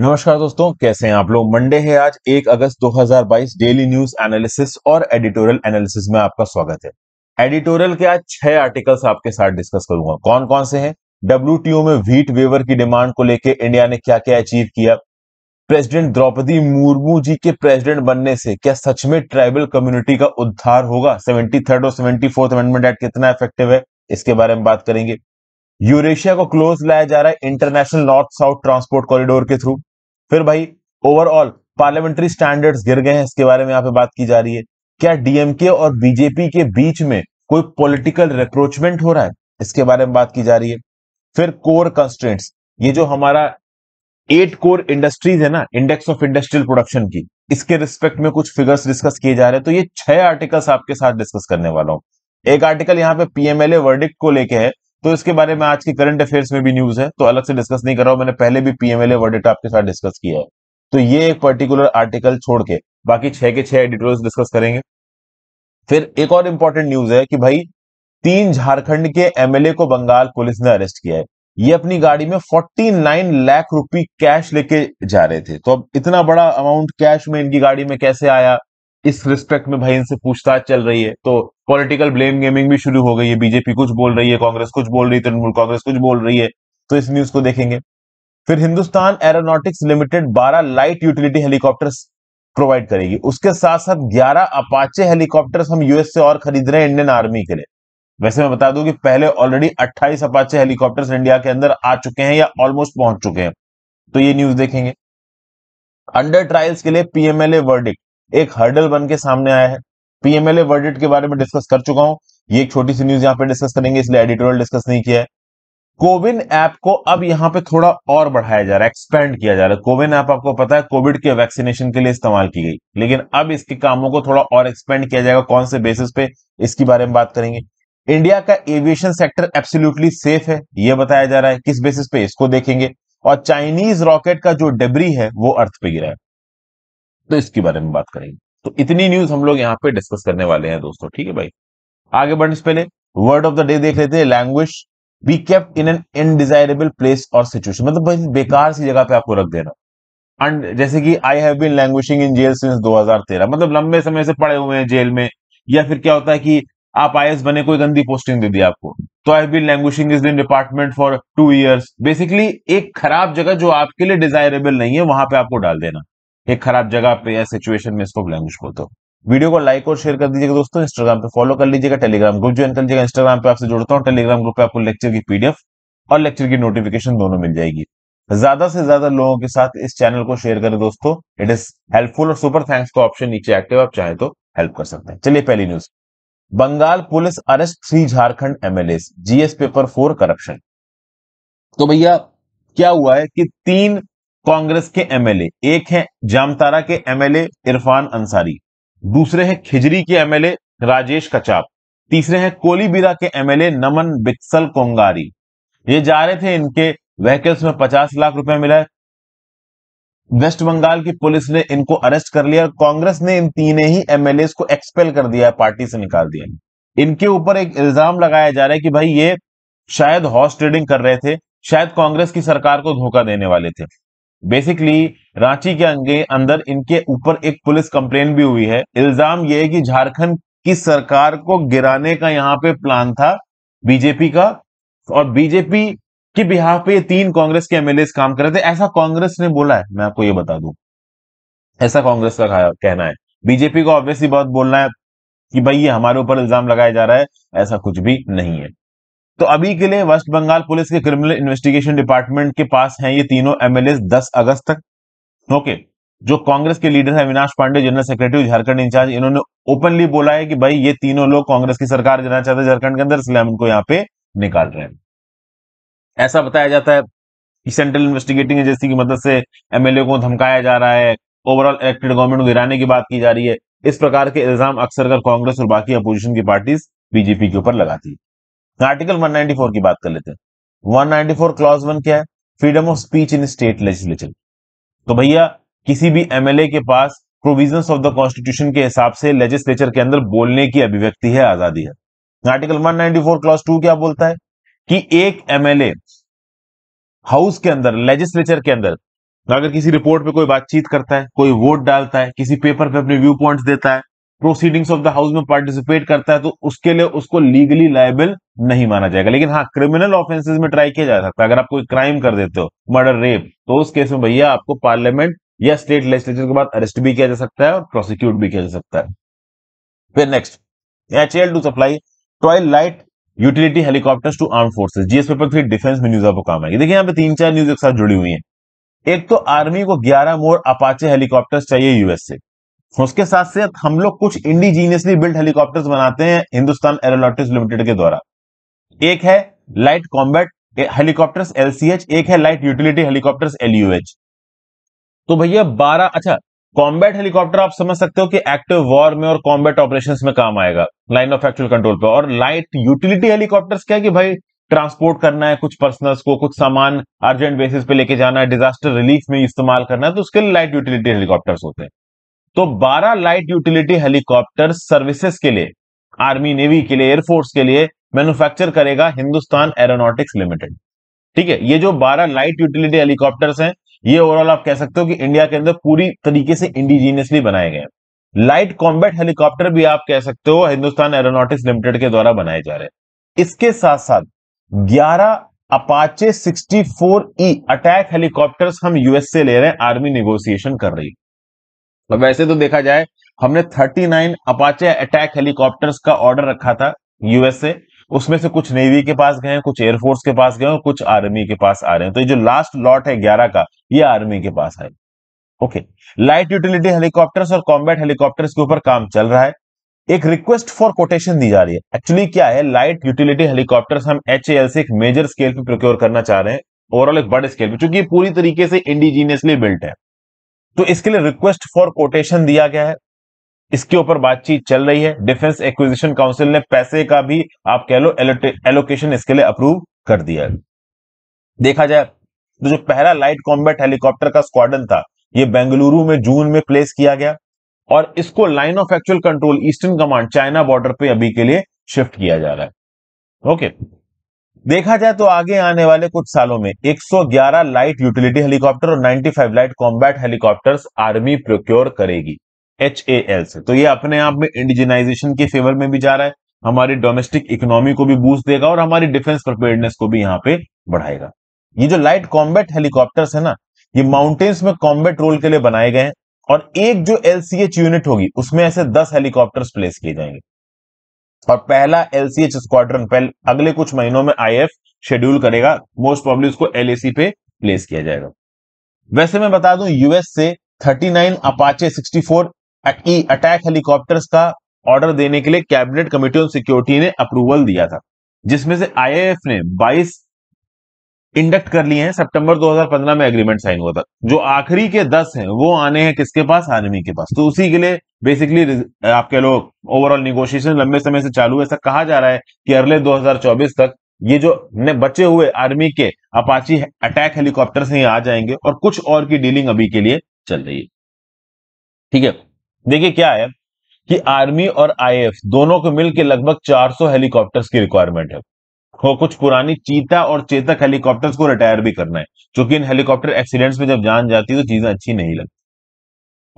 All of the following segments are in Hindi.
नमस्कार दोस्तों कैसे हैं आप लोग मंडे है आज 1 अगस्त 2022 डेली न्यूज एनालिसिस और एडिटोरियल एनालिसिस में आपका स्वागत है एडिटोरियल के आज छह आर्टिकल्स आपके साथ डिस्कस करूंगा कौन कौन से हैं डब्ल्यू में व्हीट वेवर की डिमांड को लेकर इंडिया ने क्या क्या अचीव किया प्रेसिडेंट द्रौपदी मुर्मू जी के प्रेसिडेंट बनने से क्या सच में ट्राइबल कम्युनिटी का उद्धार होगा सेवेंटी थर्ड और सेवेंटी फोर्थ अमेंडमेंट एक्ट कितना इफेक्टिव है इसके बारे में बात करेंगे यूरेशिया को क्लोज लाया जा रहा है international north south transport corridor के थ्रू फिर भाई ओवरऑल पार्लियामेंट्री स्टैंडर्ड्स गिर गए हैं इसके बारे में यहाँ पे बात की जा रही है क्या डीएमके और बीजेपी के बीच में कोई पॉलिटिकल रिक्रोचमेंट हो रहा है इसके बारे में बात की जा रही है फिर कोर कंस्टेंट्स ये जो हमारा एट कोर इंडस्ट्रीज है ना इंडेक्स ऑफ इंडस्ट्रियल प्रोडक्शन की इसके रिस्पेक्ट में कुछ फिगर्स डिस्कस किए जा रहे हैं तो ये छह आर्टिकल्स आपके साथ डिस्कस करने वाला हूं एक आर्टिकल यहाँ पे पीएमएलए वर्डिक्ट को लेके है तो इसके बारे में आज के करंट अफेयर्स में भी न्यूज है तो अलग से डिस्कस नहीं कर रहा हूं मैंने पहले भी पीएमएलए वर्ड डेटा आपके साथ डिस्कस किया है तो ये एक पर्टिकुलर आर्टिकल छोड़ के बाकी छह के छह एडिटोरियल डिस्कस करेंगे फिर एक और इंपॉर्टेंट न्यूज है कि भाई तीन झारखंड के एमएलए को बंगाल पुलिस ने अरेस्ट किया है ये अपनी गाड़ी में 49 लाख रुपी कैश लेके जा रहे थे तो अब इतना बड़ा अमाउंट कैश में इनकी गाड़ी में कैसे आया इस रिस्पेक्ट में भाई इनसे पूछताछ चल रही है तो पॉलिटिकल ब्लेम गेमिंग भी शुरू हो गई है बीजेपी कुछ बोल रही है कांग्रेस कुछ बोल रही है तृणमूल कांग्रेस कुछ बोल रही है तो इस न्यूज को देखेंगे फिर Hindustan aeronautics limited 12 light utility helicopters provide करेगी उसके साथ साथ 11 अपाचे हेलीकॉप्टर्स हम यूएस से और खरीद रहे हैं इंडियन आर्मी के लिए वैसे मैं बता दूं कि पहले ऑलरेडी 28 अपाचे हेलीकॉप्टर्स इंडिया के अंदर आ चुके हैं या ऑलमोस्ट पहुंच चुके हैं तो ये न्यूज देखेंगे अंडर ट्रायल्स के लिए पीएमएलए वर्डिक्ट एक हर्डल बन के सामने आया है पीएमएलए वर्डिट के बारे में डिस्कस कर चुका हूं ये एक छोटी सी न्यूज यहां पे डिस्कस करेंगे इसलिए एडिटोरियल डिस्कस नहीं किया है कोविन ऐप को अब यहां पे थोड़ा और बढ़ाया जा रहा है एक्सपेंड किया जा रहा है कोविन ऐप आपको पता है कोविड के वैक्सीनेशन के लिए इस्तेमाल की गई लेकिन अब इसके कामों को थोड़ा और एक्सपेंड किया जाएगा कौन से बेसिस पे इसके बारे में बात करेंगे इंडिया का एविएशन सेक्टर एब्सोल्युटली सेफ है यह बताया जा रहा है किस बेसिस पे इसको देखेंगे और चाइनीज रॉकेट का जो डेबरी है वो अर्थ पे गिरा है तो इसके बारे में बात करेंगे तो इतनी न्यूज हम लोग यहाँ पे डिस्कस करने वाले हैं दोस्तों ठीक है भाई आगे बढ़ने से पहले वर्ड ऑफ द डे देख लेते हैं language be kept in an undesirable place और सिचुएशन मतलब बेकार सी जगह पे आपको रख देना एंड जैसे कि I have been languishing in jail since 2013 मतलब लंबे समय से पड़े हुए हैं जेल में या फिर क्या होता है कि आप आई बने कोई गंदी पोस्टिंग दे दी आपको तो I been languishing is been department for two years basically एक खराब जगह जो आपके लिए डिजायरेबल नहीं है वहां पे आपको डाल देना एक खराब जगह पे या सिचुएशन में इसको ब्लेम तो। को तो वीडियो को लाइक और शेयर कर दीजिएगा दोस्तों इंस्टाग्राम पे फॉलो कर लीजिएगा टेलीग्राम ग्रुप ज्वाइन कर लीजिएगा इंस्टाग्राम पे आपसे जुड़ता हूँ टेलीग्राम ग्रुप पे आपको लेक्चर की पीडीएफ और लेक्चर की नोटिफिकेशन दोनों मिल जाएगी ज्यादा से ज्यादा लोगों के साथ इस चैनल को शेयर करें दोस्तों इट इज हेल्पफुल और सुपर थैंक्स का ऑप्शन नीचे एक्टिव आप चाहे तो हेल्प कर सकते हैं चलिए पहली news Bengal police arrest three Jharkhand MLA GS paper four corruption तो भैया क्या हुआ है कि तीन कांग्रेस के एमएलए एक है जामतारा के एमएलए इरफान अंसारी दूसरे हैं खिजरी के एमएलए राजेश कचाप तीसरे हैं कोलीबीरा के एमएलए नमन बिक्सल कोंगारी ये जा रहे थे इनके व्हीकल्स में पचास लाख रुपए मिला वेस्ट बंगाल की पुलिस ने इनको अरेस्ट कर लिया और कांग्रेस ने इन तीन ही एमएलए को एक्सपेल कर दिया है पार्टी से निकाल दिया इनके ऊपर एक इल्जाम लगाया जा रहा है कि भाई ये शायद हॉर्स ट्रेडिंग कर रहे थे शायद कांग्रेस की सरकार को धोखा देने वाले थे बेसिकली रांची के अंगे अंदर इनके ऊपर एक पुलिस कंप्लेन भी हुई है इल्जाम ये है कि झारखंड की सरकार को गिराने का यहाँ पे प्लान था बीजेपी का और बीजेपी के बिहार पे तीन कांग्रेस के एमएलए काम कर रहे थे ऐसा कांग्रेस ने बोला है मैं आपको ये बता दू ऐसा कांग्रेस का कहना है बीजेपी को ऑब्वियसली बहुत बोलना है कि भाई ये हमारे ऊपर इल्जाम लगाया जा रहा है ऐसा कुछ भी नहीं है तो अभी के लिए वेस्ट बंगाल पुलिस के क्रिमिनल इन्वेस्टिगेशन डिपार्टमेंट के पास हैं ये तीनों एमएलए 10 अगस्त तक ओके जो कांग्रेस के लीडर है Avinash Pandey general secretary Jharkhand incharge इन्होंने ओपनली बोला है कि भाई ये तीनों लोग कांग्रेस की सरकार देना चाहते हैं झारखंड के अंदर इसलिए हम इनको यहाँ पे निकाल रहे हैं ऐसा बताया जाता है कि सेंट्रल इन्वेस्टिगेटिंग एजेंसी की मदद से एमएलए को धमकाया जा रहा है ओवरऑल इलेक्टेड गवर्नमेंट को गिराने की बात की जा रही है इस प्रकार के इल्जाम अक्सर कर कांग्रेस और बाकी अपोजिशन की पार्टीज बीजेपी के ऊपर लगाती है आर्टिकल 194 की बात कर लेते हैं 194 क्लॉज वन क्या है freedom of speech in state legislature तो भैया किसी भी एमएलए के पास प्रोविजन ऑफ द कॉन्स्टिट्यूशन के हिसाब से लेजिस्लेचर के अंदर बोलने की अभिव्यक्ति है आजादी है आर्टिकल 194 क्लॉज टू क्या बोलता है कि एक एमएलए हाउस के अंदर लेजिस्लेचर के अंदर अगर किसी रिपोर्ट पे कोई बातचीत करता है कोई वोट डालता है किसी पेपर पे अपने व्यू पॉइंट देता है प्रोसीडिंग्स ऑफ द हाउस में पार्टिसिपेट करता है तो उसके लिए उसको लीगली लाइबल नहीं माना जाएगा लेकिन हाँ क्रिमिनल ऑफेंसेस में ट्राई किया जा सकता है अगर आप कोई क्राइम कर देते हो मर्डर रेप तो उस केस में भैया आपको पार्लियामेंट या स्टेट लेजिस्लेचर के बाद अरेस्ट भी किया जा सकता है और प्रोसिक्यूट भी किया जा सकता है फिर next H L to supply टॉय light utility helicopter to arm forces GS paper three defence में न्यूज आपको काम आएगी देखिए यहाँ पे तीन चार न्यूज एक साथ जुड़ी हुई है एक तो आर्मी को 11 मोर अपाचे हेलीकॉप्टर्स चाहिए यूएस से उसके साथ साथ हम लोग कुछ इंडिजीनियसली बिल्ड हेलीकॉप्टर बनाते हैं हिंदुस्तान एरोनॉटिक्स लिमिटेड के द्वारा एक है लाइट कॉम्बैट हेलीकॉप्टर्स एलसीएच एक है लाइट यूटिलिटी हेलीकॉप्टर्स एलयूएच तो भैया बारह अच्छा कॉम्बैट हेलीकॉप्टर आप समझ सकते हो कि एक्टिव वॉर में और कॉम्बैट ऑपरेशन में काम आएगा लाइन ऑफ एक्चुअल कंट्रोल पर और लाइट यूटिलिटी हेलीकॉप्टर्स क्या है कि भाई ट्रांसपोर्ट करना है कुछ पर्सनल्स को कुछ सामान अर्जेंट बेसिस पे लेके जाना है डिजास्टर रिलीफ में इस्तेमाल करना है तो उसके लिए लाइट यूटिलिटी हेलीकॉप्टर्स होते हैं तो 12 लाइट यूटिलिटी हेलीकॉप्टर सर्विसेज के लिए आर्मी नेवी के लिए एयरफोर्स के लिए मैन्युफैक्चर करेगा हिंदुस्तान एरोनॉटिक्स लिमिटेड ठीक है ये जो 12 लाइट यूटिलिटी हेलीकॉप्टर्स हैं ये ओवरऑल आप कह सकते हो कि इंडिया के अंदर पूरी तरीके से इंडिजीनियसली बनाए गए लाइट कॉम्बैट हेलीकॉप्टर भी आप कह सकते हो हिंदुस्तान एरोनॉटिक्स लिमिटेड के द्वारा बनाए जा रहे हैं इसके साथ साथ ग्यारह Apache four E attack helicopter हम यूएस से ले रहे हैं आर्मी नेगोशिएशन कर रही है और वैसे तो देखा जाए हमने 39 अपाचे अटैक हेलीकॉप्टर्स का ऑर्डर रखा था यूएस से उसमें से कुछ नेवी के पास गए कुछ एयरफोर्स के पास गए और कुछ आर्मी के पास आ रहे हैं तो ये जो लास्ट लॉट है ग्यारह का ये आर्मी के पास आए ओके लाइट यूटिलिटी हेलीकॉप्टर्स और कॉम्बैट हेलीकॉप्टर्स के ऊपर काम चल रहा है एक रिक्वेस्ट फॉर कोटेशन दी जा रही है एक्चुअली क्या है लाइट यूटिलिटी हेलीकॉप्टर हम एच से एक मेजर स्केल पे प्रोक्योर करना चाह रहे हैं ओवरऑल एक बड़े स्केल पे क्योंकि पूरी तरीके से इंडिजीनियसली बिल्ट है तो इसके लिए रिक्वेस्ट फॉर कोटेशन दिया गया है इसके ऊपर बातचीत चल रही है डिफेंस एक्विजिशन काउंसिल ने पैसे का भी आप कह लो एलोकेशन इसके लिए अप्रूव कर दिया है देखा जाए तो जो पहला लाइट कॉम्बैट हेलीकॉप्टर का स्क्वाडन था ये बेंगलुरु में जून में प्लेस किया गया और इसको line of actual control eastern command China border पे अभी के लिए शिफ्ट किया जा रहा है ओके देखा जाए तो आगे आने वाले कुछ सालों में 111 लाइट यूटिलिटी हेलीकॉप्टर और 95 light combat helicopters army procure करेगी एच से तो ये अपने आप में इंडिजिनाइजेशन के फेवर में भी जा रहा है हमारी डोमेस्टिक इकोनॉमी को भी बूस्ट देगा और हमारी डिफेंस प्रिपेयरनेस को भी यहाँ पे बढ़ाएगा ये जो लाइट कॉम्बैट हेलीकॉप्टर्स है ना ये माउंटेन्स में कॉम्बैट रोल के लिए बनाए गए हैं और एक जो एलसीएच यूनिट होगी उसमें ऐसे दस हेलीकॉप्टर्स प्लेस किए जाएंगे और पहला एलसीएच स्क्वाड्रन पहले अगले कुछ महीनों में आईएफ शेड्यूल करेगा मोस्ट प्रॉब्लम उसको एलएसी पे प्लेस किया जाएगा वैसे मैं बता दूं यूएस से 39 अपाचे 64 ई अटैक हेलीकॉप्टर्स का ऑर्डर देने के लिए कैबिनेट कमेटी ऑन सिक्योरिटी ने अप्रूवल दिया था जिसमें से आईएएफ ने 22 इंडक्ट कर लिए हैं सितंबर 2015 में एग्रीमेंट साइन हुआ था जो आखिरी के दस हैं वो आने हैं किसके पास आर्मी के पास तो उसी के लिए बेसिकली आप कह लो ओवरऑल निगोशिएशन लंबे समय से चालू है ऐसा कहा जा रहा है कि अर्ले 2024 तक ये जो ने बचे हुए आर्मी के अपाची अटैक हेलीकॉप्टर से ही आ जाएंगे और कुछ और की डीलिंग अभी के लिए चल रही है ठीक है देखिए क्या है कि आर्मी और आई दोनों को मिलकर लगभग चार हेलीकॉप्टर्स की रिक्वायरमेंट है कुछ पुरानी चीता और चेतक हेलीकॉप्टर्स को रिटायर भी करना है क्योंकि इन हेलीकॉप्टर एक्सीडेंट्स में जब जान जाती है तो चीजें अच्छी नहीं लगती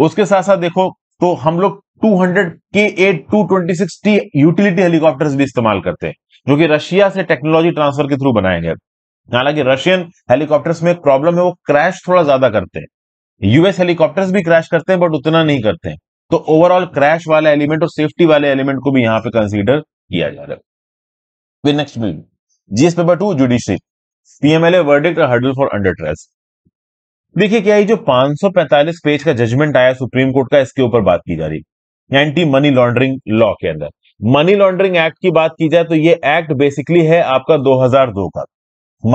उसके साथ साथ देखो तो हम लोग 200 के eight two twenty utility helicopters भी इस्तेमाल करते हैं जो कि रशिया से टेक्नोलॉजी ट्रांसफर के थ्रू बनाए गए हालांकि रशियन हेलीकॉप्टर्स में प्रॉब्लम है वो क्रैश थोड़ा ज्यादा करते हैं यूएस हेलीकॉप्टर्स भी क्रैश करते हैं बट उतना नहीं करते हैं तो ओवरऑल क्रैश वाले एलिमेंट और सेफ्टी वाले एलिमेंट को भी यहां पर कंसिडर किया जा रहा है next bill GS paper two judiciary PMLA verdict hurdle for under trace देखिए क्या ये जो 545 पेज का जजमेंट आया सुप्रीम कोर्ट का इसके ऊपर बात की जा रही है एंटी मनी लॉन्ड्रिंग लॉ के अंदर मनी लॉन्ड्रिंग एक्ट की बात की जाए तो ये एक्ट बेसिकली है आपका 2002 का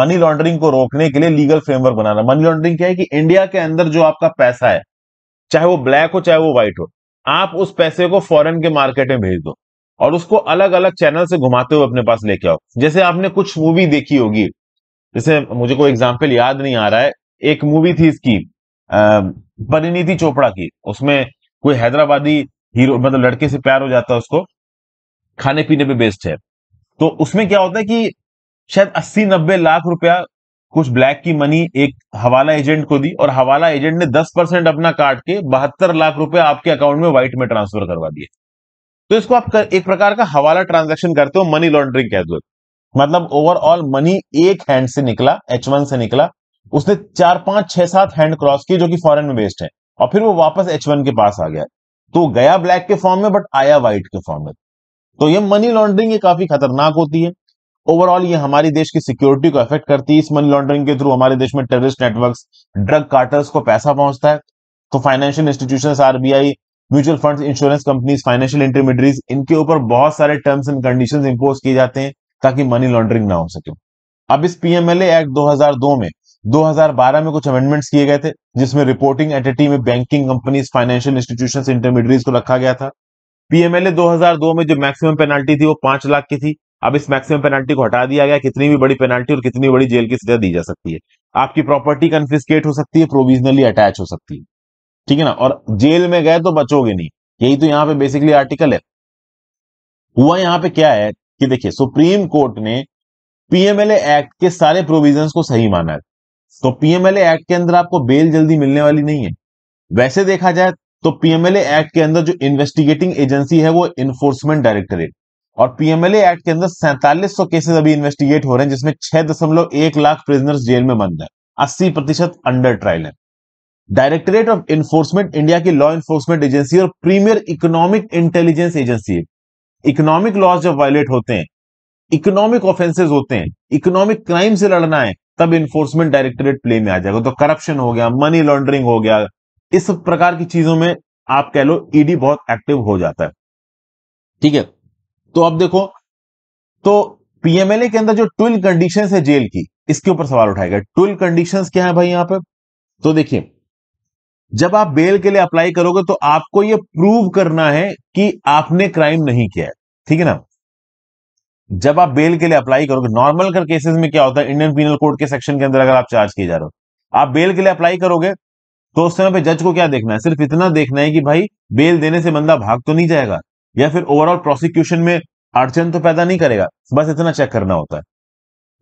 मनी लॉन्ड्रिंग को रोकने के लिए लीगल फ्रेमवर्क बनाना मनी लॉन्ड्रिंग क्या है कि इंडिया के अंदर जो आपका पैसा है चाहे वो ब्लैक हो चाहे वो व्हाइट हो आप उस पैसे को फॉरन के मार्केट में भेज दो और उसको अलग अलग चैनल से घुमाते हुए अपने पास लेके आओ जैसे आपने कुछ मूवी देखी होगी जैसे मुझे कोई एग्जाम्पल याद नहीं आ रहा है एक मूवी थी इसकी परिणीति चोपड़ा की उसमें कोई हैदराबादी हीरो मतलब लड़के से प्यार हो जाता है उसको खाने पीने पे बेस्ड है तो उसमें क्या होता है कि शायद अस्सी नब्बे लाख रुपया कुछ ब्लैक की मनी एक हवाला एजेंट को दी और हवाला एजेंट ने दस परसेंट अपना काट के बहत्तर लाख रुपया आपके अकाउंट में व्हाइट में ट्रांसफर करवा दिया तो इसको आप कर, एक प्रकार का हवाला ट्रांजेक्शन करते हो मनी लॉन्ड्रिंग कह दो मतलब ओवरऑल मनी एक हैंड से निकला एच वन से निकला उसने चार पांच छह सात हैंड क्रॉस किए जो कि फॉरेन में बेस्ड है और फिर वो वापस एच वन के पास आ गया तो गया ब्लैक के फॉर्म में बट आया व्हाइट के फॉर्म में तो ये मनी लॉन्ड्रिंग ये काफी खतरनाक होती है ओवरऑल ये हमारे देश की सिक्योरिटी को अफेक्ट करती है इस मनी लॉन्ड्रिंग के थ्रू हमारे देश में टेररिस्ट नेटवर्क ड्रग कार्टर्स को पैसा पहुंचता है तो financial institution RBI mutual fund insurance companies financial intermediaries इनके ऊपर बहुत सारे टर्म्स एंड कंडीशन इंपोज किए जाते हैं ताकि मनी लॉन्ड्रिंग ना हो सके अब इस पीएमएलए एक्ट 2002 में 2012 में कुछ अमेंडमेंट्स किए गए थे जिसमें रिपोर्टिंग एंटिटी में banking companies financial institution intermediaries को रखा गया था पीएमएलए 2002 में जो मैक्सिमम पेनाल्टी थी वो पांच लाख की थी अब इस मैक्सिमम पेनाल्टी को हटा दिया गया कितनी भी बड़ी पेनाल्टी और कितनी बड़ी जेल की सजा दी जा सकती है आपकी प्रॉपर्टी कन्फिस्केट हो सकती है प्रोविजनली अटैच हो सकती है ठीक है ना और जेल में गए तो बचोगे नहीं यही तो यहाँ पे बेसिकली आर्टिकल है हुआ यहाँ पे क्या है कि देखिए सुप्रीम कोर्ट ने पीएमएलए एक्ट के सारे प्रोविजंस को सही माना है तो पीएमएलए एक्ट के अंदर आपको बेल जल्दी मिलने वाली नहीं है वैसे देखा जाए तो पीएमएलए एक्ट के अंदर जो इन्वेस्टिगेटिंग एजेंसी है वो इन्फोर्समेंट डायरेक्टरेट और पीएमएलए एक्ट के अंदर सैंतालीस सौ केसेस अभी इन्वेस्टिगेट हो रहे हैं जिसमें छह दशमलव एक लाख प्रिजनर्स जेल में बंद है अस्सी प्रतिशत अंडर ट्रायल है डायरेक्टरेट ऑफ इन्फोर्समेंट इंडिया की लॉ इन्फोर्समेंट एजेंसी और premier economic intelligence agency economic laws जब वायलेट होते हैं इकोनॉमिक ऑफेंसेज होते हैं इकोनॉमिक क्राइम से लड़ना है तब इन्फोर्समेंट डायरेक्टरेट प्ले में आ जाएगा तो करप्शन हो गया मनी लॉन्ड्रिंग हो गया इस प्रकार की चीजों में आप कह लो ईडी e बहुत एक्टिव हो जाता है ठीक है तो अब देखो तो पीएमएलए के अंदर जो ट्वेल्व कंडीशन है जेल की इसके ऊपर सवाल उठाएगा ट्वेल्व कंडीशन क्या है भाई यहां पर तो देखिए जब आप बेल के लिए अप्लाई करोगे तो आपको यह प्रूव करना है कि आपने क्राइम नहीं किया है ठीक है ना जब आप बेल के लिए अप्लाई करोगे नॉर्मल कर केसेस में क्या होता है इंडियन पीनल कोड के सेक्शन के अंदर अगर आप चार्ज किए जा रहे हो आप बेल के लिए अप्लाई करोगे तो उस समय पे जज को क्या देखना है सिर्फ इतना देखना है कि भाई बेल देने से बंदा भाग तो नहीं जाएगा या फिर ओवरऑल प्रोसिक्यूशन में अड़चन तो पैदा नहीं करेगा बस इतना चेक करना होता है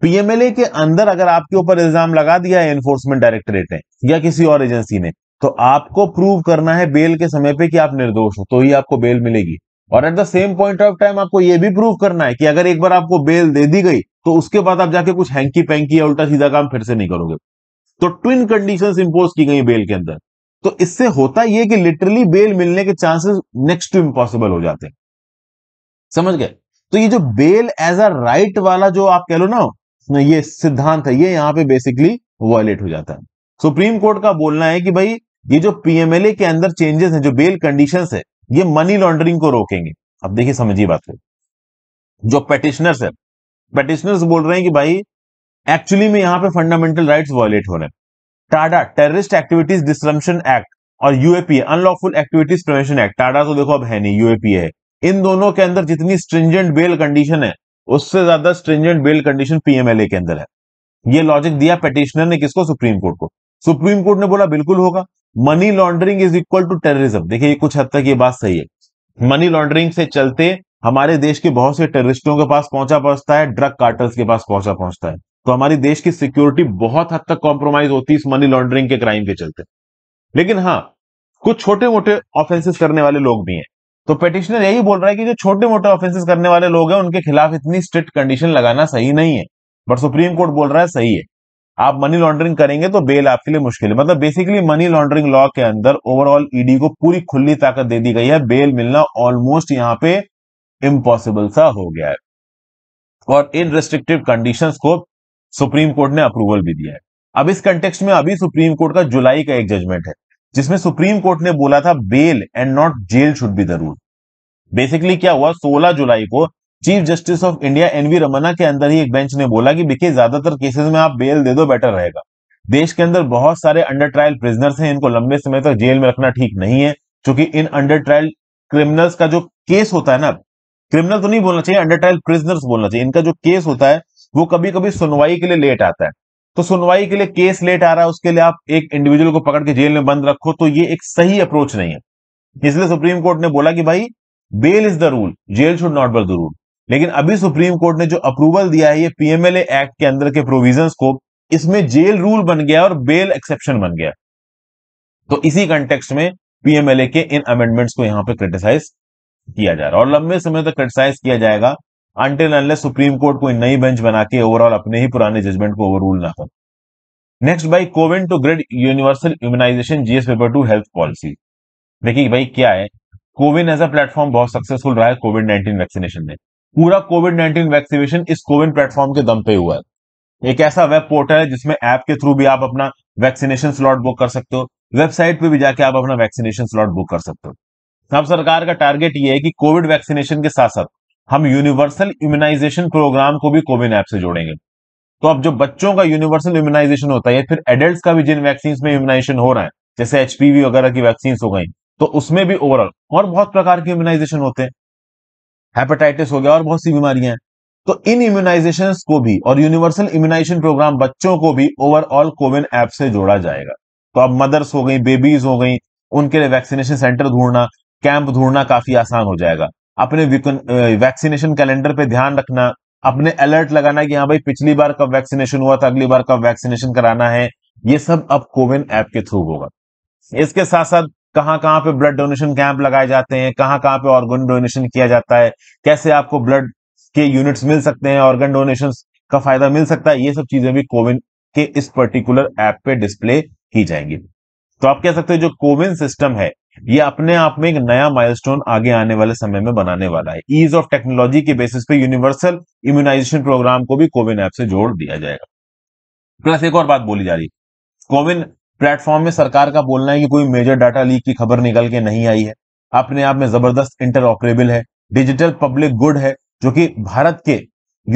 पीएमएलए के अंदर अगर आपके ऊपर इल्जाम लगा दिया है एनफोर्समेंट डायरेक्टरेट ने या किसी और एजेंसी ने तो आपको प्रूव करना है बेल के समय पे कि आप निर्दोष हो तो ही आपको बेल मिलेगी और at the same point of time आपको यह भी प्रूव करना है कि अगर एक बार आपको बेल दे दी गई तो उसके बाद आप जाके कुछ हैंकी पैंकी या उल्टा सीधा काम फिर से नहीं करोगे तो ट्विन कंडीशन इंपोज की गई बेल के अंदर तो इससे होता यह कि लिटरली बेल मिलने के चांसेस नेक्स्ट टू इम्पॉसिबल हो जाते हैं समझ गए तो ये जो बेल एज अ राइट वाला जो आप कह लो ना ये सिद्धांत है ये यहां पे बेसिकली वॉयलेट हो जाता है सुप्रीम कोर्ट का बोलना है कि भाई ये जो पीएमएलए के अंदर चेंजेस हैं जो बेल कंडीशंस है ये मनी लॉन्ड्रिंग को रोकेंगे अब देखिए समझिए बात है जो पेटिशनर्स है पेटिशनर्स बोल रहे हैं कि भाई एक्चुअली में यहां पे फंडामेंटल राइट्स वायलेट हो रहे हैं TADA terrorist activities disruption act और UAPA unlawful activities prevention act TADA तो देखो अब है नहीं यूएपीए है इन दोनों के अंदर जितनी स्ट्रिंजेंट बेल कंडीशन है उससे ज्यादा स्ट्रिंजेंट बेल कंडीशन पीएमएलए के अंदर है ये लॉजिक दिया पेटिशनर ने किसको सुप्रीम कोर्ट को सुप्रीम कोर्ट ने बोला बिल्कुल होगा money laundering is equal to terrorism देखिए कुछ हद तक ये बात सही है मनी लॉन्ड्रिंग से चलते हमारे देश के बहुत से टेररिस्टों के पास पहुंचा पहुंचता है ड्रग कार्टल्स के पास पहुंचा पहुंचता है तो हमारी देश की सिक्योरिटी बहुत हद तक कॉम्प्रोमाइज होती है इस मनी लॉन्ड्रिंग के क्राइम के चलते लेकिन हाँ कुछ छोटे मोटे ऑफेंसेस करने वाले लोग भी हैं तो पिटिशनर यही बोल रहा है कि जो छोटे मोटे ऑफेंसेस करने वाले लोग हैं उनके खिलाफ इतनी स्ट्रिक्ट कंडीशन लगाना सही नहीं है बट सुप्रीम कोर्ट बोल रहा है सही है आप मनी लॉन्ड्रिंग करेंगे तो बेल आपके लिए मुश्किल है मतलब बेसिकली मनी लॉन्ड्रिंग लॉ के अंदर ओवरऑल ईडी e को पूरी खुली ताकत दे दी गई है बेल मिलना ऑलमोस्ट यहाँ पे इम्पॉसिबल सा हो गया है और इन रेस्ट्रिक्टिव कंडीशन को सुप्रीम कोर्ट ने अप्रूवल भी दिया है अब इस कंटेक्स में अभी सुप्रीम कोर्ट का जुलाई का एक जजमेंट है जिसमें सुप्रीम कोर्ट ने बोला था bail and not jail should be the rule basically क्या हुआ 16 जुलाई को chief justice of India NV Ramana के अंदर ही एक बेंच ने बोला कि देखिए ज्यादातर केसेस में आप बेल दे दो बेटर रहेगा देश के अंदर बहुत सारे अंडर ट्रायल प्रिजनर्स हैं इनको लंबे समय तक जेल में रखना ठीक नहीं है क्योंकि इन अंडर ट्रायल क्रिमिनल्स का जो केस होता है ना क्रिमिनल तो नहीं बोलना चाहिए अंडर ट्रायल प्रिजनर्स बोलना चाहिए इनका जो केस होता है वो कभी कभी सुनवाई के लिए लेट आता है तो सुनवाई के लिए केस लेट आ रहा है उसके लिए आप एक इंडिविजुअल को पकड़ के जेल में बंद रखो तो ये एक सही अप्रोच नहीं है इसलिए सुप्रीम कोर्ट ने बोला कि भाई bail is the rule jail should not be the rule लेकिन अभी सुप्रीम कोर्ट ने जो अप्रूवल दिया है ये पीएमएलए एक्ट के अंदर के प्रोविजन को इसमें जेल रूल बन गया और बेल एक्सेप्शन बन गया तो इसी कंटेक्स्ट में पीएमएलए के इन अमेंडमेंट्स को यहां पर क्रिटिसाइज किया जा रहा है और लंबे समय तक क्रिटिसाइज किया जाएगा अंटिल अनले सुप्रीम कोर्ट कोई नई बेंच बना के ओवरऑल अपने ही पुराने जजमेंट को ओवर ना कर नेक्स्ट भाई CoWIN to grade universal immunisation GS paper two health policy देखिए भाई क्या है कोविन एज अ प्लेटफॉर्म बहुत सक्सेसफुल रहा है कोविड नाइन्टीन वैक्सीनेशन में पूरा कोविड नाइन्टीन वैक्सीनेशन इस कोविन प्लेटफॉर्म के दम पे हुआ है एक ऐसा वेब पोर्टल है जिसमें ऐप के थ्रू भी आप अपना वैक्सीनेशन स्लॉट बुक कर सकते हो वेबसाइट पे भी जाके आप अपना वैक्सीनेशन स्लॉट बुक कर सकते हो अब सरकार का टारगेट ये है कि कोविड वैक्सीनेशन के साथ साथ हम यूनिवर्सल इम्यूनाइजेशन प्रोग्राम को भी कोविन ऐप से जोड़ेंगे तो अब जो बच्चों का यूनिवर्सल इम्यूनाइजेशन होता है फिर एडल्ट का भी जिन वैक्सीन में इम्यूनाइजेशन हो रहा है जैसे एचपीवी वगैरह की वैक्सीन हो गई तो उसमें भी ओवरऑल और बहुत प्रकार के इम्यूनाइजेशन होते हैं हेपेटाइटिस हो गया और बहुत सी बीमारियां तो इन इम्यूनाइजेशन को भी और यूनिवर्सल इम्यूनाइजेशन प्रोग्राम बच्चों को भी ओवरऑल कोविन ऐप से जोड़ा जाएगा तो अब मदर्स हो गई बेबीज हो गई उनके लिए वैक्सीनेशन सेंटर ढूंढना कैंप ढूंढना काफी आसान हो जाएगा अपने वैक्सीनेशन कैलेंडर पे ध्यान रखना अपने अलर्ट लगाना कि हाँ भाई पिछली बार कब वैक्सीनेशन हुआ था अगली बार कब वैक्सीनेशन कराना है ये सब अब कोविन ऐप के थ्रू होगा इसके साथ साथ कहाँ कहाँ पे ब्लड डोनेशन कैंप लगाए जाते हैं कहाँ कहाँ पे ऑर्गन डोनेशन किया जाता है कैसे आपको ब्लड के यूनिट्स मिल सकते हैं ऑर्गन डोनेशन का फायदा मिल सकता है ये सब चीजें भी कोविन के इस पर्टिकुलर ऐप पे डिस्प्ले की जाएंगी तो आप कह सकते हो जो कोविन सिस्टम है ये अपने आप में एक नया माइलस्टोन आगे आने वाले समय में बनाने वाला है ईज ऑफ टेक्नोलॉजी के बेसिस पे यूनिवर्सल इम्यूनाइजेशन प्रोग्राम को भी कोविन ऐप से जोड़ दिया जाएगा प्लस एक और बात बोली जा रही है कोविन प्लेटफॉर्म में सरकार का बोलना है कि कोई मेजर डाटा लीक की खबर निकल के नहीं आई है अपने आप में जबरदस्त इंटरऑपरेबल है डिजिटल पब्लिक गुड है जो कि भारत के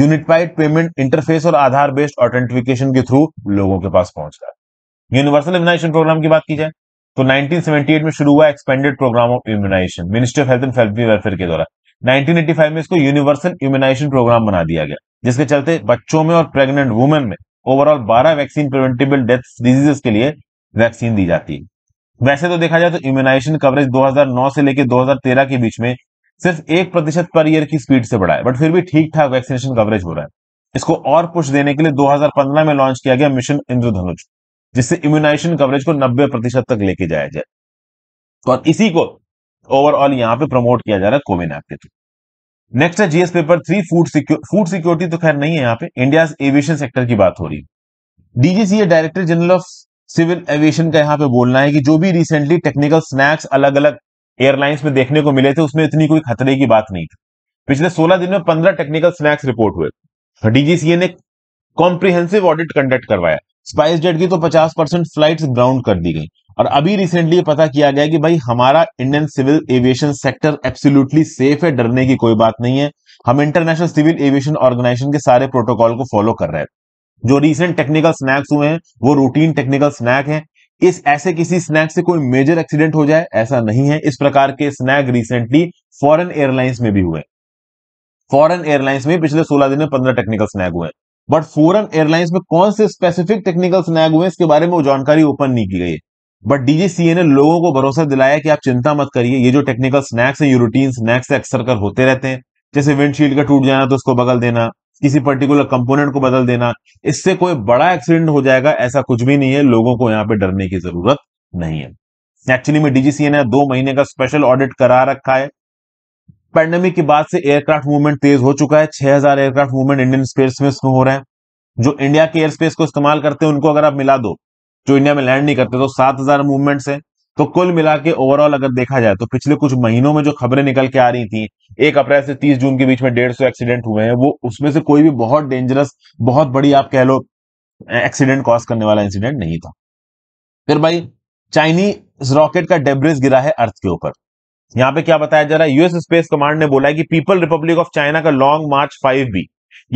यूनिफाइड पेमेंट इंटरफेस और आधार बेस्ड ऑथेंटिफिकेशन के थ्रू लोगों के पास पहुंच रहा है यूनिवर्सल इम्यूनाइजेशन प्रोग्राम की बात की जाए तो 1978 में शुरू हुआ expanded programme of immunisation ministry of health and family welfare के द्वारा 1985 में इसको यूनिवर्सल इम्यूनाइजेशन प्रोग्राम बना दिया गया जिसके चलते बच्चों में और प्रेग्नेंट वुमेन में overall 12 vaccine preventable death diseases के लिए वैक्सीन दी जाती है वैसे तो देखा जाए तो इम्यूनाइजेशन कवरेज 2009 से लेकर 2013 के बीच में सिर्फ एक प्रतिशत पर ईयर की स्पीड से बढ़ा है बट फिर भी ठीक ठाक वैक्सीनेशन कवरेज हो रहा है इसको और पुश देने के लिए 2015 में लॉन्च किया गया मिशन इंद्रधनुष जिससे इम्यूनाइजेशन कवरेज को 90 प्रतिशत तक लेके जाया जाए और इसी को ओवरऑल यहाँ पे प्रमोट किया जा रहा है कोविन ऐप के थ्रू नेक्स्ट है GS paper three food secure food security तो खैर नहीं है यहाँ पे इंडिया एविएशन सेक्टर की बात हो रही है DGCA director general of civil aviation का यहाँ पे बोलना है कि जो भी रिसेंटली टेक्निकल स्नैक्स अलग अलग एयरलाइंस में देखने को मिले थे उसमें इतनी कोई खतरे की बात नहीं थी पिछले 16 दिन में 15 टेक्निकल स्नैक्स रिपोर्ट हुए डीजीसीए ने कॉम्प्रिहेंसिव ऑडिट कंडक्ट करवाया स्पाइस जेट की तो 50 परसेंट फ्लाइट ग्राउंड कर दी गई और अभी रिसेंटली पता किया गया कि भाई हमारा Indian civil aviation sector absolutely safe है डरने की कोई बात नहीं है हम इंटरनेशनल सिविल एविएशन ऑर्गेनाइजेशन के सारे प्रोटोकॉल को फॉलो कर रहे हैं जो रिसेंट टेक्निकल स्नैक्स हुए हैं वो रूटीन टेक्निकल स्नैक है इस ऐसे किसी स्नैक से कोई मेजर एक्सीडेंट हो जाए ऐसा नहीं है इस प्रकार के स्नैक रिसेंटली फॉरेन एयरलाइंस में भी हुए फॉरेन एयरलाइंस में पिछले 16 दिन में 15 टेक्निकल स्नैक हुए बट फॉरेन एयरलाइंस में कौन से स्पेसिफिक टेक्निकल स्नैक हुए इसके बारे में वो जानकारी ओपन नहीं की गई बट डीजीसीए ने लोगों को भरोसा दिलाया कि आप चिंता मत करिए ये जो टेक्निकल स्नैक्स है ये रूटीन स्नैक्स अक्सर कर होते रहते हैं जैसे विंडशील्ड का टूट जाना तो उसको बगल देना किसी पर्टिकुलर कंपोनेंट को बदल देना इससे कोई बड़ा एक्सीडेंट हो जाएगा ऐसा कुछ भी नहीं है लोगों को यहाँ पे डरने की जरूरत नहीं है एक्चुअली में डीजीसीए ने दो महीने का स्पेशल ऑडिट करा रखा है पैंडेमिक के बाद से एयरक्राफ्ट मूवमेंट तेज हो चुका है 6000 एयरक्राफ्ट मूवमेंट इंडियन स्पेस में हो रहे हैं जो इंडिया के एयर स्पेस को इस्तेमाल करते हैं उनको अगर आप मिला दो जो इंडिया में लैंड नहीं करते तो सात मूवमेंट्स है तो कुल मिला के ओवरऑल अगर देखा जाए तो पिछले कुछ महीनों में जो खबरें निकल के आ रही थी एक अप्रैल से तीस जून के बीच में डेढ़ सौ एक्सीडेंट हुए हैं वो उसमें से कोई भी बहुत डेंजरस बहुत बड़ी आप कह लो एक्सीडेंट कॉज करने वाला इंसिडेंट नहीं था फिर भाई चाइनीज रॉकेट का डेब्रिज गिरा है अर्थ के ऊपर यहां पे क्या बताया जा रहा है यूएस स्पेस कमांड ने बोला है कि पीपल रिपब्लिक ऑफ चाइना का लॉन्ग मार्च फाइव बी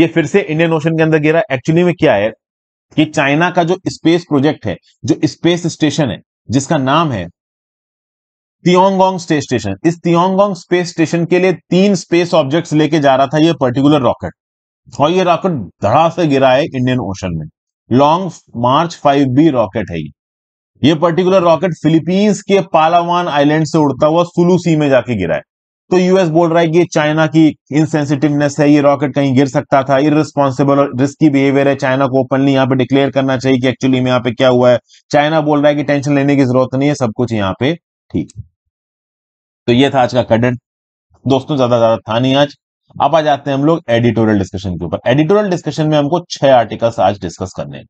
ये फिर से इंडियन ओशन के अंदर गिरा एक्चुअली में क्या है कि चाइना का जो स्पेस प्रोजेक्ट है जो स्पेस स्टेशन है जिसका नाम है तियोंगोंग स्पेस स्टेशन इस तियोंगोंग स्पेस स्टेशन के लिए तीन स्पेस ऑब्जेक्ट्स लेके जा रहा था ये पर्टिकुलर रॉकेट और ये रॉकेट धड़ा से गिरा है इंडियन ओशन में Long March five B rocket है ये ये पर्टिकुलर रॉकेट फिलीपींस के पालावान आइलैंड से उड़ता हुआ सुलूसी में जाके गिरा है तो यूएस बोल रहा है कि चाइना की इनसेंसिटिवनेस है ये रॉकेट कहीं गिर सकता था इरिस्पॉन्सिबल और रिस्की बिहेवियर है चाइना को ओपनली यहाँ पे डिक्लेयर करना चाहिए कि एक्चुअली में यहाँ पे क्या हुआ है चाइना बोल रहा है कि टेंशन लेने की जरूरत नहीं है सब कुछ यहाँ पे ठीक तो ये था आज का कंटेंट दोस्तों ज्यादा ज्यादा था नहीं आज अब आ जाते हैं हम लोग एडिटोरियल डिस्कशन के ऊपर एडिटोरियल डिस्कशन में हमको छह आर्टिकल्स आज डिस्कस करने हैं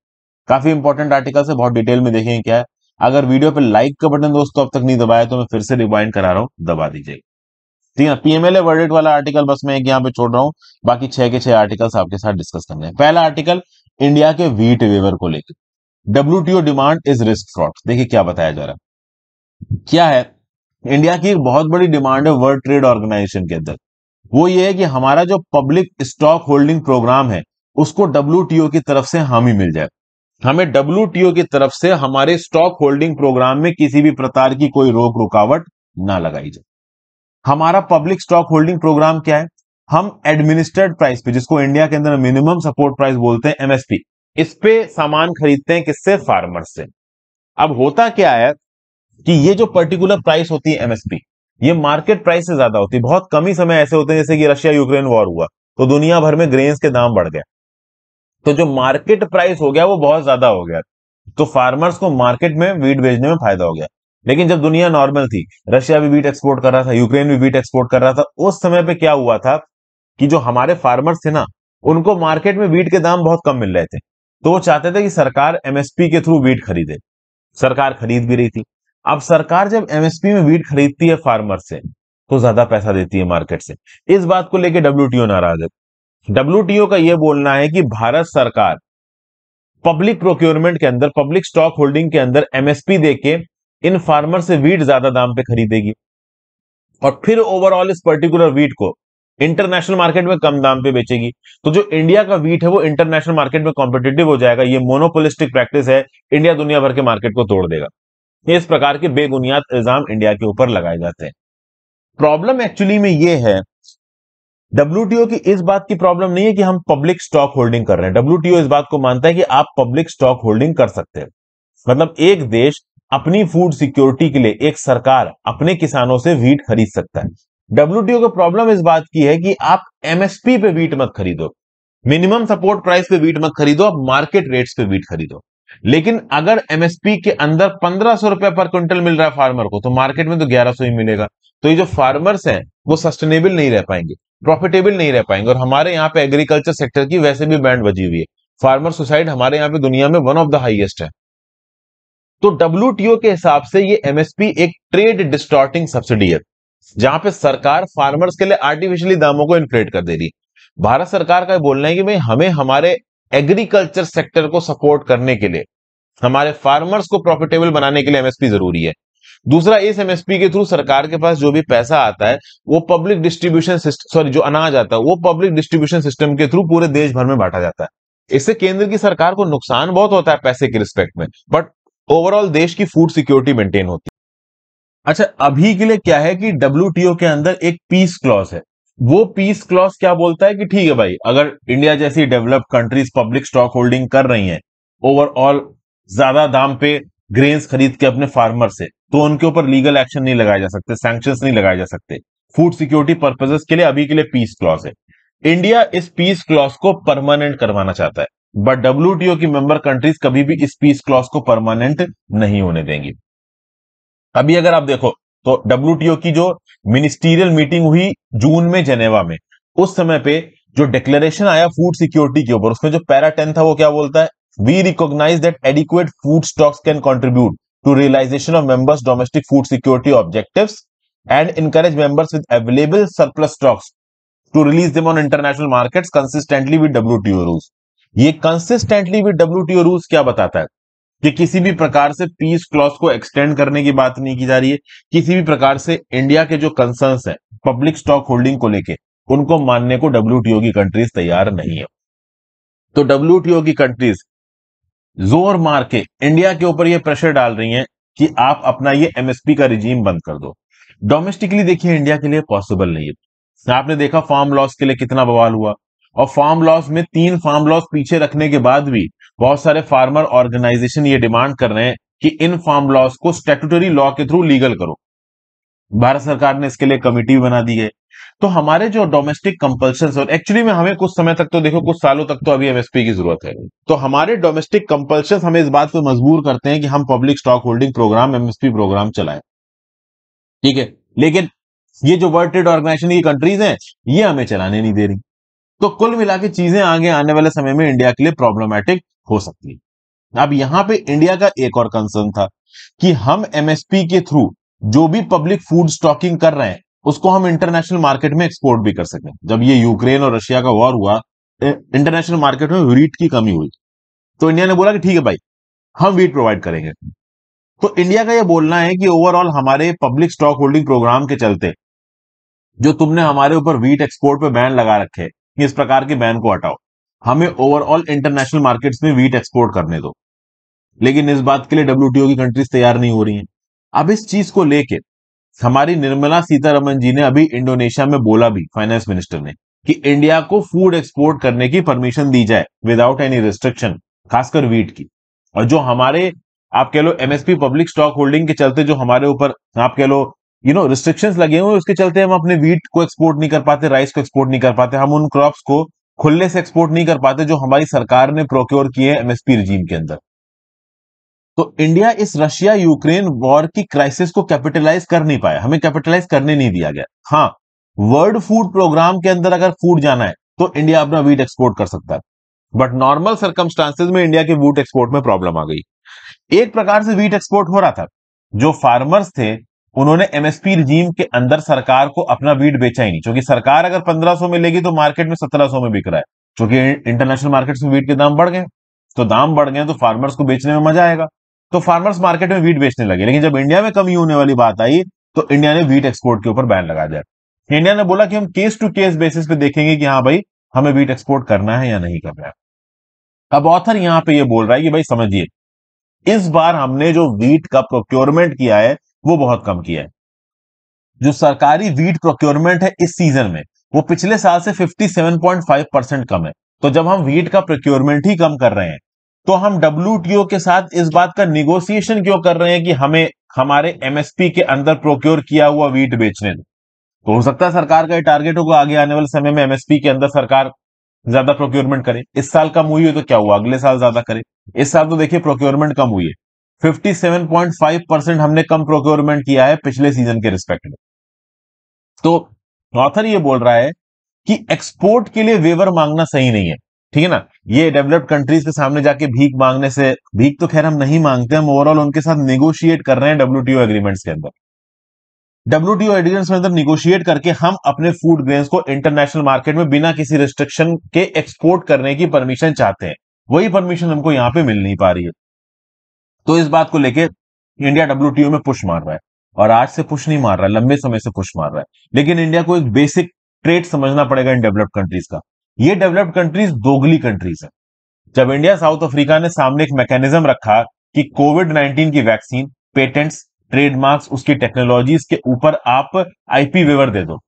काफी इंपॉर्टेंट आर्टिकल्स है बहुत डिटेल में देखेंगे क्या है अगर वीडियो पे लाइक का बटन दोस्तों अब तक नहीं दबाया तो मैं फिर से रिवाइंड करा रहा हूं दबा दीजिएगा ठीक है पीएमएलए वर्डेड वाला आर्टिकल बस मैं एक यहाँ पे छोड़ रहा हूँ बाकी छह के छह आर्टिकल्स आपके साथ डिस्कस करने हैं पहला आर्टिकल इंडिया के वीट वेवर को लेकर W demand is risk fraud देखिए क्या बताया जा रहा है क्या है इंडिया की एक बहुत बड़ी डिमांड है वर्ल्ड ट्रेड ऑर्गेनाइजेशन के अंदर वो ये है कि हमारा जो पब्लिक स्टॉक होल्डिंग प्रोग्राम है उसको डब्ल्यू की तरफ से हामी मिल जाए हमें डब्ल्यू की तरफ से हमारे स्टॉक होल्डिंग प्रोग्राम में किसी भी प्रकार की कोई रोक रुकावट ना लगाई जाए हमारा पब्लिक स्टॉक होल्डिंग प्रोग्राम क्या है हम एडमिनिस्ट्रेड प्राइस पे जिसको इंडिया के अंदर मिनिमम सपोर्ट प्राइस बोलते हैं एमएसपी इस पे सामान खरीदते हैं किससे फार्मर से अब होता क्या है कि ये जो पर्टिकुलर प्राइस होती है एमएसपी ये मार्केट प्राइस से ज्यादा होती है बहुत कम ही समय ऐसे होते हैं जैसे कि रशिया यूक्रेन वॉर हुआ तो दुनिया भर में ग्रेन्स के दाम बढ़ गया तो जो मार्केट प्राइस हो गया वो बहुत ज्यादा हो गया तो फार्मर्स को मार्केट में वीट बेचने में फायदा हो गया लेकिन जब दुनिया नॉर्मल थी रशिया भी बीट एक्सपोर्ट कर रहा था यूक्रेन भी बीट एक्सपोर्ट कर रहा था उस समय पे क्या हुआ था कि जो हमारे फार्मर्स थे ना उनको मार्केट में बीट के दाम बहुत कम मिल रहे थे तो वो चाहते थे कि सरकार एमएसपी के थ्रू वीट खरीदे सरकार खरीद भी रही थी अब सरकार जब एमएसपी में वीट खरीदती है फार्मर से तो ज्यादा पैसा देती है मार्केट से इस बात को लेकर डब्ल्यू नाराज है डब्ल्यू का यह बोलना है कि भारत सरकार पब्लिक प्रोक्योरमेंट के अंदर पब्लिक स्टॉक होल्डिंग के अंदर एमएसपी देके इन फार्मर से वीट ज्यादा दाम पे खरीदेगी और फिर ओवरऑल इस पर्टिकुलर वीट को इंटरनेशनल मार्केट में कम दाम पे बेचेगी तो जो इंडिया का वीट है वो इंटरनेशनल मार्केट में कॉम्पिटेटिव हो जाएगा ये मोनोपोलिस्टिक प्रैक्टिस है इंडिया दुनिया भर के मार्केट को तोड़ देगा इस प्रकार के बेबुनियाद इल्जाम इंडिया के ऊपर लगाए जाते हैं प्रॉब्लम एक्चुअली में ये है डब्ल्यूटीओ की इस बात की प्रॉब्लम नहीं है कि हम पब्लिक स्टॉक होल्डिंग कर रहे हैं डब्ल्यूटीओ इस बात को मानता है कि आप पब्लिक स्टॉक होल्डिंग कर सकते हैं मतलब एक देश अपनी फूड सिक्योरिटी के लिए एक सरकार अपने किसानों से वीट खरीद सकता है डब्ल्यूटीओ की प्रॉब्लम इस बात की है कि आप एमएसपी पे वीट मत खरीदो मिनिमम सपोर्ट प्राइस पे वीट मत खरीदो आप मार्केट रेट्स पे वीट खरीदो लेकिन अगर एमएसपी के अंदर पंद्रह सौ रुपया पर क्विंटल मिल रहा है फार्मर को तो मार्केट में तो ग्यारह सौ ही मिलेगा तो ये जो फार्मर्स हैं वो सस्टेनेबल नहीं रह पाएंगे प्रॉफिटेबल नहीं रह पाएंगे और हमारे यहाँ पे एग्रीकल्चर सेक्टर की वैसे भी बैंड बजी हुई है फार्मर सुसाइड हमारे यहाँ पे दुनिया में वन ऑफ द हाइएस्ट है तो डब्ल्यू के हिसाब से ये एमएसपी एक ट्रेड डिस्टॉर्टिंग सब्सिडी है जहां पे सरकार फार्मर्स के लिए आर्टिफिशियली दामों को इन्फ्लेट कर दे रही है भारत सरकार का बोलना है कि भाई हमें हमारे एग्रीकल्चर सेक्टर को सपोर्ट करने के लिए हमारे फार्मर्स को प्रॉफिटेबल बनाने के लिए एमएसपी जरूरी है दूसरा इस एमएसपी के थ्रू सरकार के पास जो भी पैसा आता है वो पब्लिक डिस्ट्रीब्यूशन सिस्टम सॉरी जो अनाज आता है वो पब्लिक डिस्ट्रीब्यूशन सिस्टम के थ्रू पूरे देश भर में बांटा जाता है इससे केंद्र की सरकार को नुकसान बहुत होता है पैसे के रिस्पेक्ट में बट ओवरऑल देश की फूड सिक्योरिटी मेंटेन होती है अच्छा अभी के लिए क्या है कि डब्ल्यू के अंदर एक पीस क्लॉज है वो पीस क्लॉज क्या बोलता है कि ठीक है भाई अगर इंडिया जैसी developed countries public stock holding कर रही हैं ओवरऑल ज्यादा दाम पे ग्रेन्स खरीद के अपने फार्मर से तो उनके ऊपर लीगल एक्शन नहीं लगाए जा सकते सैंक्शन नहीं लगाए जा सकते फूड सिक्योरिटी पर्पजेस के लिए अभी के लिए पीस क्लॉज है इंडिया इस पीस क्लॉज को परमानेंट करवाना चाहता है बट डब्ल्यू की मेंबर कंट्रीज कभी भी इस पीस क्लॉज को परमानेंट नहीं होने देंगी अभी अगर आप देखो तो डब्ल्यू की जो मिनिस्टीरियल मीटिंग हुई जून में जेनेवा में उस समय पे जो डिक्लेरेशन आया फूड सिक्योरिटी के ऊपर उसमें जो पैरा टेन था वो क्या बोलता है we recognise that adequate food stocks can contribute to realisation of members domestic food security objective and encourage members with available surplus stocks to release them on international markets consistently with WTO rules ये कंसिस्टेंटली भी डब्ल्यू टी रूल्स क्या बताता है कि किसी भी प्रकार से पीस क्लॉज को एक्सटेंड करने की बात नहीं की जा रही है किसी भी प्रकार से इंडिया के जो कंसर्न है पब्लिक स्टॉक होल्डिंग को लेके उनको मानने को डब्ल्यू की कंट्रीज तैयार नहीं है तो डब्ल्यू की कंट्रीज जोर मार के इंडिया के ऊपर ये प्रेशर डाल रही हैं कि आप अपना ये एमएसपी का रिजीम बंद कर दो डोमेस्टिकली देखिए इंडिया के लिए पॉसिबल नहीं है आपने देखा फार्म लॉस के लिए कितना बवाल हुआ और फार्म लॉस में तीन फार्म लॉस पीछे रखने के बाद भी बहुत सारे फार्मर ऑर्गेनाइजेशन ये डिमांड कर रहे हैं कि इन फार्म लॉस को स्टेटूटरी लॉ के थ्रू लीगल करो भारत सरकार ने इसके लिए कमिटी बना दी है तो हमारे जो डोमेस्टिक कंपल्शन और एक्चुअली में हमें कुछ समय तक तो देखो कुछ सालों तक तो अभी एमएसपी की जरूरत है तो हमारे डोमेस्टिक कंपल्शन हमें इस बात पर मजबूर करते हैं कि हम public stock holding programme MSP programme चलाएं ठीक है लेकिन ये जो वर्ल्ड ट्रेड ऑर्गेनाइजेशन की कंट्रीज हैं ये हमें चलाने नहीं दे रही तो कुल मिला के चीजें आगे आने वाले समय में इंडिया के लिए प्रॉब्लमेटिक हो सकती है अब यहां पे इंडिया का एक और कंसर्न था कि हम एमएसपी के थ्रू जो भी पब्लिक फूड स्टॉकिंग कर रहे हैं उसको हम इंटरनेशनल मार्केट में एक्सपोर्ट भी कर सकें जब ये यूक्रेन और रशिया का वॉर हुआ इंटरनेशनल मार्केट में व्हीट की कमी हुई तो इंडिया ने बोला कि ठीक है भाई हम व्हीट प्रोवाइड करेंगे तो इंडिया का यह बोलना है कि ओवरऑल हमारे पब्लिक स्टॉक होल्डिंग प्रोग्राम के चलते जो तुमने हमारे ऊपर व्हीट एक्सपोर्ट पे बैन लगा रखे इस प्रकार के बैन को हटाओ हमें ओवरऑल इंटरनेशनल मार्केट्स में वीट एक्सपोर्ट करने दो लेकिन इस बात के लिए डब्ल्यू की कंट्रीज तैयार नहीं हो रही हैं अब इस चीज को लेके हमारी निर्मला सीतारमन जी ने अभी इंडोनेशिया में बोला भी फाइनेंस मिनिस्टर ने कि इंडिया को फूड एक्सपोर्ट करने की परमिशन दी जाए विदाउट एनी रिस्ट्रिक्शन खासकर वीट की और जो हमारे आप कह लो एमएसपी पब्लिक स्टॉक होल्डिंग के चलते जो हमारे ऊपर आप कह लो यू नो रिस्ट्रिक्शंस लगे हुए उसके चलते हम अपने वीट को एक्सपोर्ट नहीं कर पाते राइस को एक्सपोर्ट नहीं कर पाते हम उन क्रॉप्स को खुले से एक्सपोर्ट नहीं कर पाते जो हमारी सरकार ने प्रोक्योर किए हैं एमएसपी रिजीम के अंदर तो इंडिया इस रशिया यूक्रेन वॉर की क्राइसिस को कैपिटलाइज कर नहीं पाया हमें कैपिटलाइज करने नहीं दिया गया हाँ वर्ल्ड फूड प्रोग्राम के अंदर अगर फूड जाना है तो इंडिया अपना वीट एक्सपोर्ट कर सकता है बट नॉर्मल सर्कमस्टांसेस में इंडिया के वूट एक्सपोर्ट में प्रॉब्लम आ गई एक प्रकार से वीट एक्सपोर्ट हो रहा था जो फार्मर्स थे उन्होंने एमएसपी रिजीम के अंदर सरकार को अपना वीट बेचा ही नहीं क्योंकि सरकार अगर 1500 में लेगी तो मार्केट में 1700 में बिक रहा है क्योंकि इंटरनेशनल मार्केट में वीट के दाम बढ़ गए तो दाम बढ़ गए तो फार्मर्स को बेचने में मजा आएगा तो फार्मर्स मार्केट में वीट बेचने लगे लेकिन जब इंडिया में कमी होने वाली बात आई तो इंडिया ने वीट एक्सपोर्ट के ऊपर बैन लगा दिया इंडिया ने बोला कि हम केस टू केस बेसिस पे देखेंगे कि हाँ भाई हमें वीट एक्सपोर्ट करना है या नहीं करना है अब ऑथर यहां पर यह बोल रहा है कि भाई समझिए इस बार हमने जो वीट का प्रोक्योरमेंट किया है वो बहुत कम किया है जो सरकारी वीट प्रोक्योरमेंट है इस सीजन में वो पिछले साल से 57.5 परसेंट कम है तो जब हम वीट का प्रोक्योरमेंट ही कम कर रहे हैं तो हम डब्ल्यू के साथ इस बात का निगोसिएशन क्यों कर रहे हैं कि हमें हमारे एमएसपी के अंदर प्रोक्योर किया हुआ वीट बेचने दो तो हो सकता है सरकार का ये टारगेट होगा आगे आने वाले समय में एमएसपी के अंदर सरकार ज्यादा प्रोक्योरमेंट करे इस साल कम हुई है तो क्या हुआ अगले साल ज्यादा करे इस साल तो देखिए प्रोक्योरमेंट कम हुई है 57.5 परसेंट हमने कम प्रोक्योरमेंट किया है पिछले सीजन के रिस्पेक्ट में तो ऑथर ये बोल रहा है कि एक्सपोर्ट के लिए वेवर मांगना सही नहीं है ठीक है ना ये डेवलप्ड कंट्रीज के सामने जाके भीख मांगने से भीख तो खैर हम नहीं मांगते हम ओवरऑल उनके साथ निगोशिएट कर रहे हैं डब्ल्यू एग्रीमेंट्स के अंदर डब्ल्यूटीओ एग्रीमेंट्स के अंदर निगोशिएट करके हम अपने फूड ग्रेन्स को इंटरनेशनल मार्केट में बिना किसी रिस्ट्रिक्शन के एक्सपोर्ट करने की परमिशन चाहते हैं वही परमिशन हमको यहाँ पे मिल नहीं पा रही है तो इस बात को लेके इंडिया डब्ल्यू में पुश मार रहा है और आज से पुश नहीं मार रहा है लंबे समय से पुश मार रहा है लेकिन इंडिया को एक बेसिक ट्रेड समझना पड़ेगा इन डेवलप्ड कंट्रीज का ये डेवलप्ड कंट्रीज दोगली कंट्रीज है जब इंडिया साउथ अफ्रीका ने सामने एक मैकेनिज्म रखा कि कोविड 19 की वैक्सीन पेटेंट्स ट्रेडमार्क्स उसकी टेक्नोलॉजीज के ऊपर आप आईपी वेवर दे दो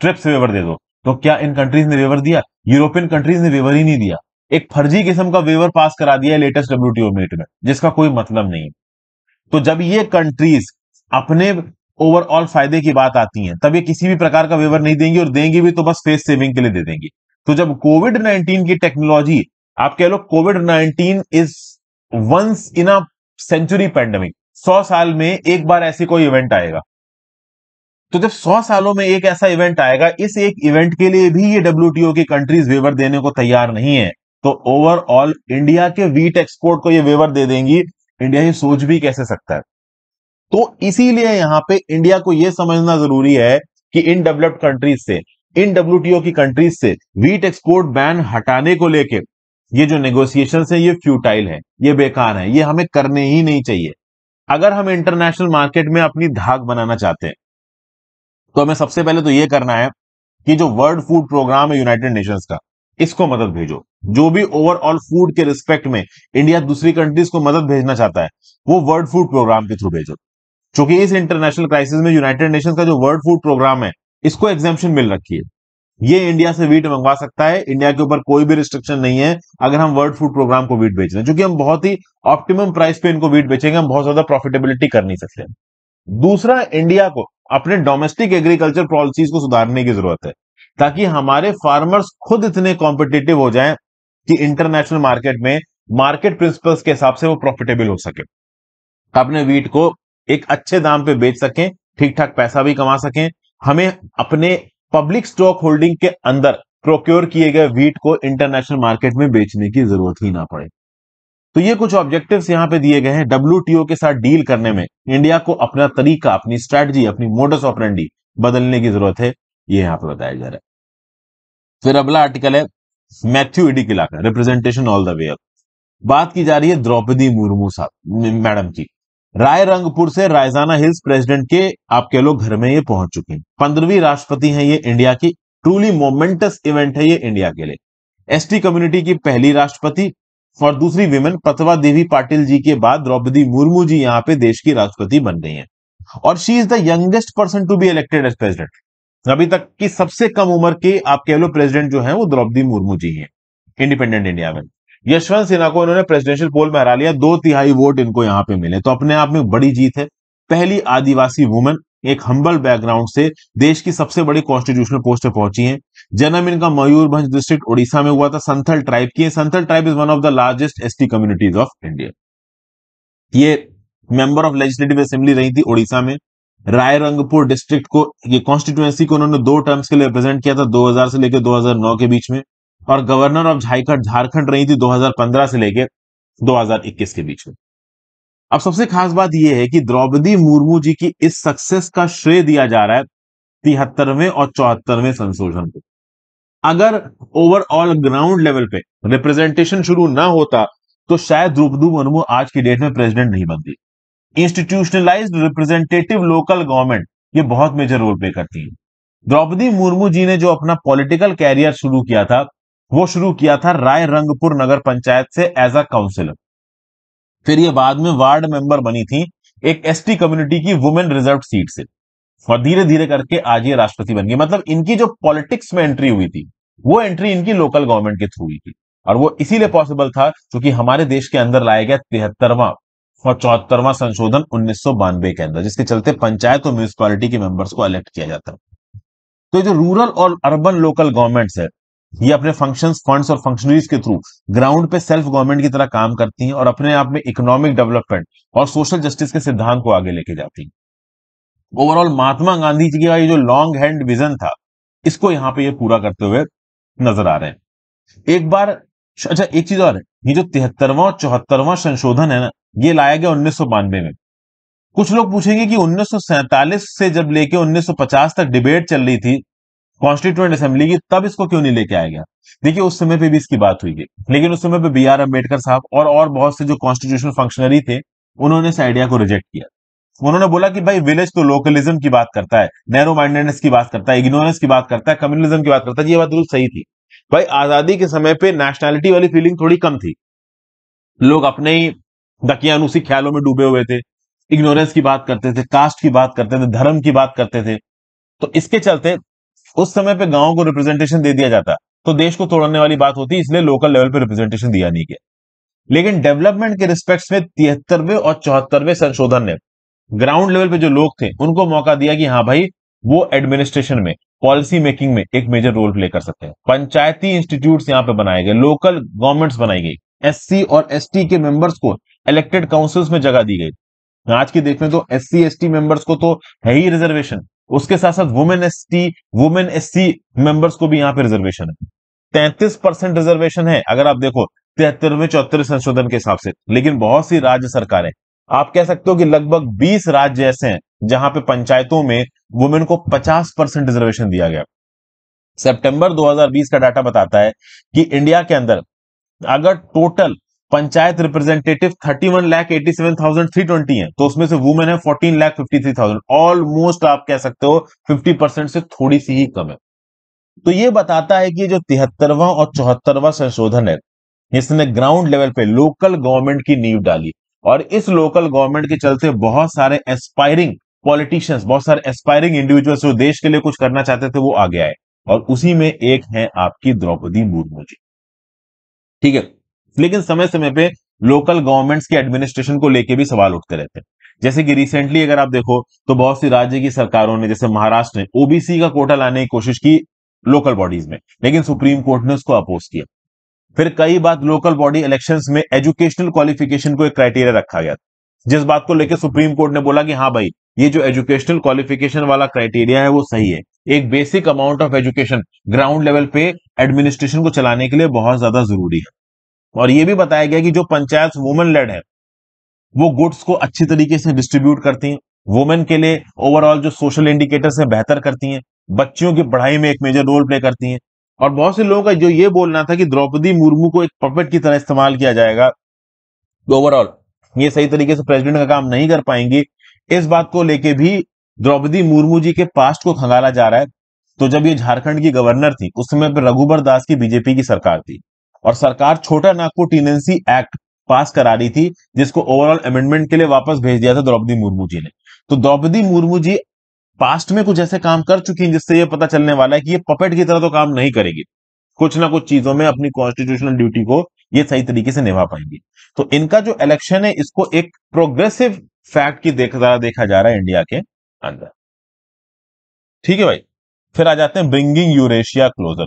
ट्रिप्स वेवर दे दो तो क्या इन कंट्रीज ने वेवर दिया यूरोपियन कंट्रीज ने वेवर ही नहीं दिया एक फर्जी किस्म का वेवर पास करा दिया है लेटेस्ट डब्ल्यू मीट में जिसका कोई मतलब नहीं तो जब ये कंट्रीज अपने ओवरऑल फायदे की बात आती है तब ये किसी भी प्रकार का वेवर नहीं देंगी और देंगी भी तो बस फेस सेविंग के लिए दे देंगी तो जब कोविड नाइनटीन की टेक्नोलॉजी आप कह लो covid nineteen is once in a century pandemic सौ साल में एक बार ऐसे कोई इवेंट आएगा तो जब सौ सालों में एक ऐसा इवेंट आएगा इस एक इवेंट के लिए भी ये डब्ल्यूटीओ की कंट्रीज वेवर देने को तैयार नहीं है तो ओवरऑल इंडिया के वीट एक्सपोर्ट को ये वेवर दे देंगी इंडिया ये सोच भी कैसे सकता है तो इसीलिए यहां पे इंडिया को यह समझना जरूरी है कि इन डेवलप्ड कंट्रीज से इन डब्ल्यू की कंट्रीज से वीट एक्सपोर्ट बैन हटाने को लेके ये जो नेगोशिएशन है ये फ्यूटाइल है ये बेकार है ये हमें करने ही नहीं चाहिए अगर हम इंटरनेशनल मार्केट में अपनी धाक बनाना चाहते हैं तो हमें सबसे पहले तो ये करना है कि जो वर्ल्ड फूड प्रोग्राम है यूनाइटेड नेशंस का इसको मदद भेजो जो भी ओवरऑल फूड के रिस्पेक्ट में इंडिया दूसरी कंट्रीज को मदद भेजना चाहता है वो वर्ल्ड फूड प्रोग्राम के थ्रू भेजो क्योंकि इस इंटरनेशनल क्राइसिस में यूनाइटेड नेशन का जो वर्ल्ड फूड प्रोग्राम है इसको एग्जेम्पन मिल रखी है ये इंडिया से वीट मंगवा सकता है इंडिया के ऊपर कोई भी रिस्ट्रिक्शन नहीं है अगर हम वर्ल्ड फूड प्रोग्राम को वीट बेच रहे हैं क्योंकि हम बहुत ही ऑप्टिमम प्राइस पे इनको वीट बेचेंगे हम बहुत ज्यादा प्रॉफिटेबिलिटी कर नहीं सकते दूसरा इंडिया को अपने डोमेस्टिक एग्रीकल्चर पॉलिसीज को सुधारने की जरूरत है ताकि हमारे फार्मर्स खुद इतने कॉम्पिटेटिव हो जाएं कि इंटरनेशनल मार्केट में मार्केट प्रिंसिपल्स के हिसाब से वो प्रॉफिटेबल हो सके अपने वीट को एक अच्छे दाम पे बेच सकें ठीक ठाक पैसा भी कमा सकें हमें अपने पब्लिक स्टॉक होल्डिंग के अंदर प्रोक्योर किए गए वीट को इंटरनेशनल मार्केट में बेचने की जरूरत ही ना पड़े तो ये कुछ ऑब्जेक्टिव्स यहाँ पे दिए गए हैं डब्ल्यू के साथ डील करने में इंडिया को अपना तरीका अपनी स्ट्रेटजी अपनी मोडस ऑपरेंडी बदलने की जरूरत है ये यहाँ पर बताया जा रहा है फिर अगला आर्टिकल है मैथ्यू इडिकिला का representation all the way up बात की जा रही है द्रौपदी मुर्मू साहब मैडम की राय रंगपुर से रायजाना हिल्स प्रेसिडेंट के आपके लोग घर में ये पहुंच चुके हैं पंद्रहवीं राष्ट्रपति हैं ये इंडिया की ट्रूली मोमेंटस इवेंट है ये इंडिया के लिए एसटी कम्युनिटी की पहली राष्ट्रपति और दूसरी विमेन प्रतिभा देवी पाटिल जी के बाद द्रौपदी मुर्मू जी यहाँ पे देश की राष्ट्रपति बन गई है और she is the youngest person to be elected as president अभी तक की सबसे कम उम्र के आप कह लो प्रेसिडेंट जो है वो द्रौपदी मुर्मू जी हैं इंडिपेंडेंट इंडिया में यशवंत सिन्हा को इन्होंने प्रेसिडेंशियल पोल में हरा लिया दो तिहाई वोट इनको यहाँ पे मिले तो अपने आप में बड़ी जीत है पहली आदिवासी वुमेन एक हम्बल बैकग्राउंड से देश की सबसे बड़ी कॉन्स्टिट्यूशनल पोस्ट पर पहुंची है जन्म इनका मयूरभंज डिस्ट्रिक्ट उड़ीसा में हुआ था संथल ट्राइब की है Santhal tribe is one of the largest ST communities of India ये मेंबर ऑफ लेजिस्लेटिव असेंबली रही थी ओडिशा में रायरंगपुर डिस्ट्रिक्ट को ये कॉन्स्टिट्युएंसी को उन्होंने दो टर्म्स के लिए रिप्रेजेंट किया था 2000 से लेकर 2009 के बीच में और गवर्नर ऑफ झारखंड झारखंड रही थी 2015 से लेकर 2021 के बीच में अब सबसे खास बात यह है कि द्रौपदी मुर्मू जी की इस सक्सेस का श्रेय दिया जा रहा है तिहत्तरवें और चौहत्तरवें संशोधन को अगर ओवरऑल ग्राउंड लेवल पे रिप्रेजेंटेशन शुरू ना होता तो शायद द्रौपदी मुर्मू आज की डेट में प्रेसिडेंट नहीं बनती इंस्टीट्यूशनलाइज्ड रिप्रेजेंटेटिव लोकल गवर्नमेंट ये बहुत मेजर रोल प्ले करती है द्रौपदी मुर्मू जी ने जो अपना पॉलिटिकल कैरियर शुरू किया था वो शुरू किया था राय रंगपुर नगर पंचायत से एज अ काउंसिलर फिर ये बाद में वार्ड मेंबर बनी थी एक एसटी कम्युनिटी की वुमेन रिजर्व सीट से और धीरे धीरे करके आज ये राष्ट्रपति बन गए मतलब इनकी जो पॉलिटिक्स में एंट्री हुई थी वो एंट्री इनकी लोकल गवर्नमेंट के थ्रू हुई थी और वो इसीलिए पॉसिबल था क्योंकि हमारे देश के अंदर लाया गया तिहत्तरवा और चौहत्तरवां संशोधन उन्नीस के अंदर जिसके चलते पंचायत और म्यूनिसपालिटी के मेंबर्स को इलेक्ट किया जाता है तो जो रूरल और अर्बन लोकल गवर्नमेंट्स है ये अपने फंक्शंस फंड्स और फंक्शनरीज के थ्रू ग्राउंड पे सेल्फ गवर्नमेंट की तरह काम करती हैं और अपने आप में इकोनॉमिक डेवलपमेंट और सोशल जस्टिस के सिद्धांत को आगे लेके जाती हैं ओवरऑल महात्मा गांधी जी का ये जो लॉन्ग हैंड विजन था इसको यहाँ पे ये पूरा करते हुए नजर आ रहे हैं एक बार अच्छा एक चीज और है ये जो तिहत्तरवा और चौहत्तरवा संशोधन है ना ये लाया गया उन्नीस में कुछ लोग पूछेंगे कि उन्नीस से जब लेके 1950 तक डिबेट चल रही थी कॉन्स्टिट्यूएंट असेंबली की तब इसको क्यों नहीं लेके आया गया देखिए उस समय पे भी इसकी बात हुई लेकिन उस समय पे बी आर अम्बेडकर साहब और और बहुत से जो कॉन्स्टिट्यूशनल फंक्शनरी थे उन्होंने इस आइडिया को रिजेक्ट किया उन्होंने बोला कि भाई विलेज तो लोकलिज्म की बात करता है नैरो माइंडेडनेस की बात करता है इग्नोरेंस की बात करता है कम्युनलिज्म की बात करता है ये बात बिल्कुल सही थी भाई आजादी के समय पे नेशनैलिटी वाली फीलिंग थोड़ी कम थी लोग अपने ही दकियान उसी ख्यालों में डूबे हुए थे इग्नोरेंस की बात करते थे कास्ट की बात करते थे धर्म की बात करते थे तो इसके चलते उस समय पे गांव को रिप्रेजेंटेशन दे दिया जाता तो देश को तोड़ने वाली बात होती इसलिए लोकल लेवल पे रिप्रेजेंटेशन दिया नहीं गया लेकिन डेवलपमेंट के रिस्पेक्ट में तिहत्तरवे और चौहत्तरवे संशोधन ने ग्राउंड लेवल पे जो लोग थे उनको मौका दिया कि हाँ भाई वो एडमिनिस्ट्रेशन में पॉलिसी मेकिंग में एक मेजर रोल प्ले कर सकते हैं पंचायती इंस्टीट्यूट यहाँ पे बनाए गए लोकल गवर्नमेंट्स बनाई गई एससी और एसटी के मेंबर्स को इलेक्टेड काउंसिल्स में जगह दी गई आज की देखने तो S C S T members को तो है ही रिजर्वेशन उसके साथ साथ women S T women S C members को भी यहाँ पे रिजर्वेशन है तैंतीस परसेंट रिजर्वेशन है अगर आप देखो तिहत्तरवे चौहत्तर संशोधन के हिसाब से लेकिन बहुत सी राज्य सरकारें आप कह सकते हो कि लगभग 20 राज्य ऐसे हैं जहां पे पंचायतों में वुमेन को 50 परसेंट रिजर्वेशन दिया गया सितंबर 2020 का डाटा बताता है कि इंडिया के अंदर अगर total panchayat representative thirty one lakh eighty seven thousand three twenty है तो उसमें से वुमेन है fourteen lakh fifty three thousand almost आप कह सकते हो फिफ्टी परसेंट से थोड़ी सी ही कम है तो ये बताता है कि जो तिहत्तरवा और चौहत्तरवा संशोधन है इसने ग्राउंड लेवल पे लोकल गवर्नमेंट की नींव डाली और इस लोकल गवर्नमेंट के चलते बहुत सारे एस्पायरिंग पॉलिटिशियंस बहुत सारे एस्पायरिंग इंडिविजुअल्स जो देश के लिए कुछ करना चाहते थे वो आगे आए और उसी में एक है आपकी द्रौपदी मुर्मू जी ठीक है लेकिन समय समय पे लोकल गवर्नमेंट्स के एडमिनिस्ट्रेशन को लेके भी सवाल उठते रहते हैं जैसे कि रिसेंटली अगर आप देखो तो बहुत सी राज्य की सरकारों ने जैसे महाराष्ट्र ने ओबीसी का कोटा लाने की कोशिश की लोकल बॉडीज में लेकिन सुप्रीम कोर्ट ने उसको अपोज किया फिर कई बार लोकल बॉडी इलेक्शंस में एजुकेशनल क्वालिफिकेशन को एक क्राइटेरिया रखा गया था जिस बात को लेकर सुप्रीम कोर्ट ने बोला कि हाँ भाई ये जो एजुकेशनल क्वालिफिकेशन वाला क्राइटेरिया है वो सही है एक basic amount of education ground level पे एडमिनिस्ट्रेशन को चलाने के लिए बहुत ज्यादा जरूरी है और ये भी बताया गया कि जो पंचायत वुमेन लेड है वो गुड्स को अच्छी तरीके से डिस्ट्रीब्यूट करती हैं वुमेन के लिए ओवरऑल जो सोशल इंडिकेटर्स हैं बेहतर करती हैं बच्चियों की पढ़ाई में एक मेजर रोल प्ले करती हैं और बहुत से लोगों का जो ये बोलना था कि द्रौपदी मुर्मू को एक पपेट की तरह इस्तेमाल किया जाएगा ओवरऑल तो ये सही तरीके से प्रेसिडेंट का काम नहीं कर पाएंगे इस बात को लेके भी द्रौपदी मुर्मू जी के पास्ट को खंगाला जा रहा है तो जब ये झारखंड की गवर्नर थी उस समय पर रघुबर दास की बीजेपी की सरकार थी और सरकार छोटा नागपुर टीनेंसी एक्ट पास करा रही थी जिसको ओवरऑल अमेंडमेंट के लिए वापस भेज दिया था द्रौपदी मुर्मू जी ने तो द्रौपदी मुर्मू जी पास्ट में कुछ ऐसे काम कर चुकी हैं जिससे ये पता चलने वाला है कि ये पपेट की तरह तो काम नहीं करेगी कुछ ना कुछ चीजों में अपनी कॉन्स्टिट्यूशनल ड्यूटी को ये सही तरीके से निभा पाएंगे तो इनका जो इलेक्शन है इसको एक प्रोग्रेसिव फैक्ट की देख देखा जा रहा है इंडिया के अंदर ठीक है भाई फिर आ जाते हैं bringing Eurasia closer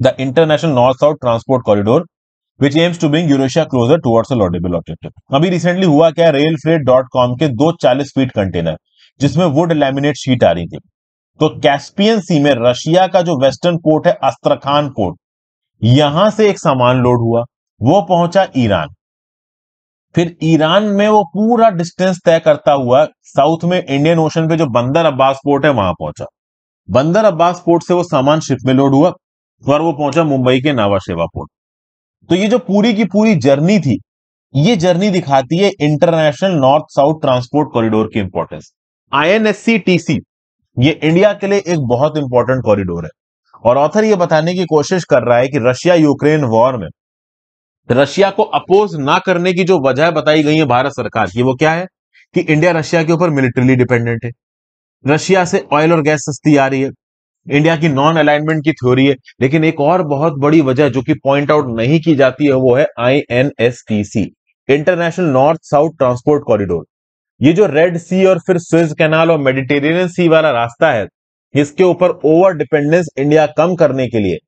the international north-south transport corridor which aims to bring Eurasia closer towards a laudable अभी रिसेंटली हुआ क्या रेल फ्रेट डॉट कॉम के दो चालीस फीट कंटेनर जिसमें वुड लैमिनेट शीट आ रही थी तो कैस्पियन सी में रशिया का जो वेस्टर्न पोर्ट है अस्त्रखान पोर्ट यहां से एक सामान लोड हुआ वो पहुंचा ईरान फिर ईरान में वो पूरा डिस्टेंस तय करता हुआ साउथ में इंडियन ओशन पे जो बंदर अब्बास पोर्ट है वहां पहुंचा बंदर अब्बास पोर्ट से वो सामान शिप में लोड हुआ और वो पहुंचा मुंबई के नावा सेवा पोर्ट तो ये जो पूरी की पूरी जर्नी थी ये जर्नी दिखाती है international north south transport corridor की इंपॉर्टेंस आईएनएससीटीसी ये इंडिया के लिए एक बहुत इंपॉर्टेंट कॉरिडोर है और ऑथर ये बताने की कोशिश कर रहा है कि रशिया यूक्रेन वॉर में रशिया को अपोज ना करने की जो वजह बताई गई है भारत सरकार की वो क्या है कि इंडिया रशिया के ऊपर मिलिट्रली डिपेंडेंट है रशिया से ऑयल और गैस सस्ती आ रही है इंडिया की नॉन अलाइनमेंट की थ्योरी है लेकिन एक और बहुत बड़ी वजह जो कि पॉइंट आउट नहीं की जाती है वो है I N S T C international north south transport corridor ये जो रेड सी और फिर स्विज कैनाल और मेडिटेरियन सी वाला रास्ता है इसके ऊपर ओवर डिपेंडेंस इंडिया कम करने के लिए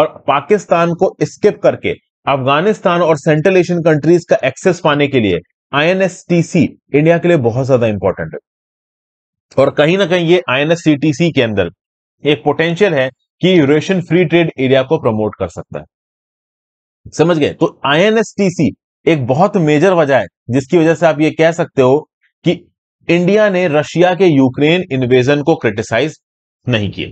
और पाकिस्तान को स्किप करके अफगानिस्तान और सेंट्रल एशियन कंट्रीज का एक्सेस पाने के लिए आईएनएसटीसी इंडिया के लिए बहुत ज्यादा इंपॉर्टेंट है और कहीं ना कहीं ये आईएनएसटीसी के अंदर एक पोटेंशियल है कि यूरेशियन फ्री ट्रेड एरिया को प्रमोट कर सकता है समझ गए तो आई एक बहुत मेजर वजह है जिसकी वजह से आप ये कह सकते हो कि इंडिया ने रशिया के यूक्रेन इन्वेजन को क्रिटिसाइज नहीं किया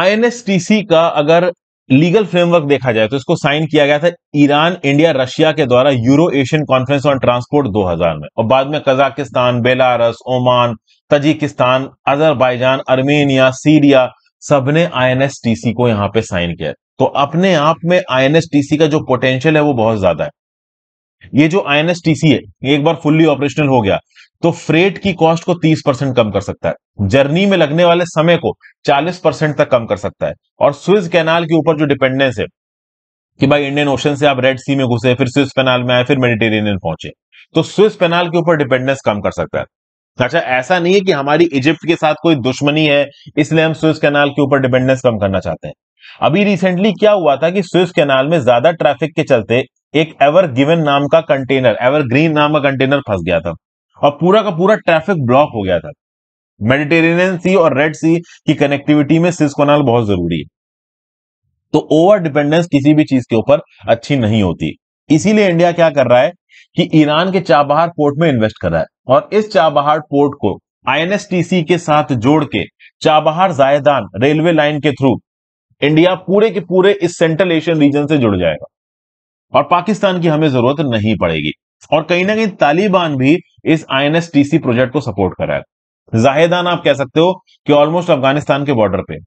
आईएनएसटीसी का अगर लीगल फ्रेमवर्क देखा जाए तो इसको साइन किया गया था ईरान इंडिया रशिया के द्वारा Euro Asian conference on transport 2000 में और बाद में Kazakhstan Belarus Oman Tajikistan Azerbaijan Armenia Syria सबने आईएनएसटीसी को यहां पे साइन किया तो अपने आप में आईएनएसटीसी का जो पोटेंशियल है वो बहुत ज्यादा है ये जो आईएनएसटीसी है एक बार फुल्ली ऑपरेशनल हो गया तो फ्रेट की कॉस्ट को 30 परसेंट कम कर सकता है जर्नी में लगने वाले समय को 40 परसेंट तक कम कर सकता है और स्विस कैनाल के ऊपर जो डिपेंडेंस है कि भाई इंडियन ओशन से आप रेड सी में घुसे फिर स्विस पेनाल में आए फिर मेडिटेरेनियन पहुंचे तो स्विस पेनाल के ऊपर डिपेंडेंस कम कर सकता है अच्छा ऐसा नहीं है कि हमारी इजिप्ट के साथ कोई दुश्मनी है इसलिए हम स्विस कैनाल के ऊपर डिपेंडेंस कम करना चाहते हैं अभी रिसेंटली क्या हुआ था कि स्विस कैनाल में ज्यादा ट्रैफिक के चलते एक एवर गिवन नाम का कंटेनर एवर ग्रीन नाम का कंटेनर फंस गया था और पूरा का पूरा ट्रैफिक ब्लॉक हो गया था मेडिटेरेनियन सी और रेड सी की कनेक्टिविटी में सिस्कोनाल बहुत जरूरी है तो ओवर डिपेंडेंस किसी भी चीज के ऊपर अच्छी नहीं होती इसीलिए इंडिया क्या कर रहा है कि ईरान के चाबहार पोर्ट में इन्वेस्ट कर रहा है और इस चाबहार पोर्ट को आईएनएसटीसी के साथ जोड़ के चाबहार जायदान रेलवे लाइन के थ्रू इंडिया पूरे के पूरे इस सेंट्रल एशियन रीजन से जुड़ जाएगा और पाकिस्तान की हमें जरूरत नहीं पड़ेगी और कहीं ना कहीं तालिबान भी इस आईएनएसटीसी प्रोजेक्ट को सपोर्ट कर रहा है जाहेदान आप कह सकते हो कि ऑलमोस्ट अफगानिस्तान के बॉर्डर पे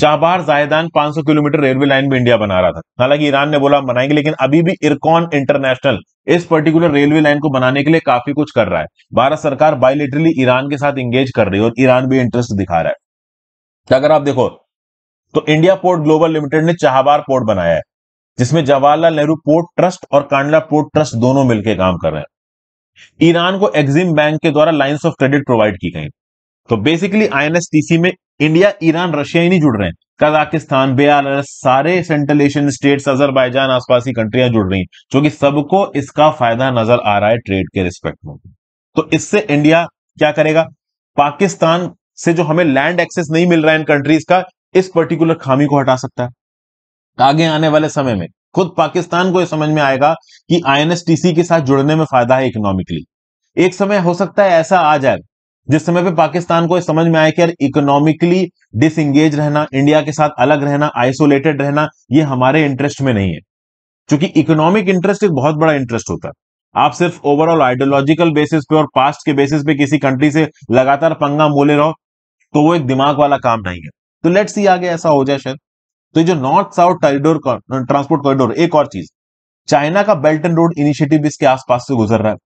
Chabahar Zahedan 500 kilometre railway line भी इंडिया बना रहा था हालांकि ईरान ने बोला बनाएंगे लेकिन अभी भी इरकॉन इंटरनेशनल इस पर्टिकुलर रेलवे लाइन को बनाने के लिए काफी कुछ कर रहा है भारत सरकार बायोलिटरली ईरान के साथ एंगेज कर रही है और ईरान भी इंटरेस्ट दिखा रहा है अगर आप देखो तो इंडिया पोर्ट ग्लोबल लिमिटेड ने चाहबार पोर्ट बनाया है जिसमें जवाहरलाल नेहरू पोर्ट ट्रस्ट और कांडला पोर्ट ट्रस्ट दोनों मिलकर काम कर रहे हैं ईरान को एक्सिम बैंक के द्वारा लाइन्स ऑफ क्रेडिट प्रोवाइड की गई तो बेसिकली आईएनएसटीसी में इंडिया ईरान रशिया ही नहीं जुड़ रहे हैं कजाकिस्तान बेलारस सारे सेंट्रल एशियन स्टेट्स अजरबैजान आसपास की कंट्रियां जुड़ रही हैं जो कि सबको इसका फायदा नजर आ रहा है ट्रेड के रिस्पेक्ट में तो इससे इंडिया क्या करेगा पाकिस्तान से जो हमें लैंड एक्सेस नहीं मिल रहा है इन कंट्रीज का इस पर्टिकुलर खामी को हटा सकता है आगे आने वाले समय में खुद पाकिस्तान को यह समझ में आएगा कि आईएनएसटीसी के साथ जुड़ने में फायदा है इकोनॉमिकली एक समय हो सकता है ऐसा आ जाए जिस समय पे पाकिस्तान को समझ में आया कि यार इकोनॉमिकली डिसंगेज रहना इंडिया के साथ अलग रहना आइसोलेटेड रहना ये हमारे इंटरेस्ट में नहीं है क्योंकि इकोनॉमिक इंटरेस्ट एक बहुत बड़ा इंटरेस्ट होता है आप सिर्फ ओवरऑल आइडियोलॉजिकल बेसिस पे और पास्ट के बेसिस पे किसी कंट्री से लगातार पंगा मोले रहो तो वो एक दिमाग वाला काम नहीं है तो लेट्स सी आगे ऐसा हो जाए शायद तो ये जो north south corridor transport corridor एक और चीज चाइना का बेल्ट एंड रोड इनिशिएटिव इसके आसपास से गुजर रहा है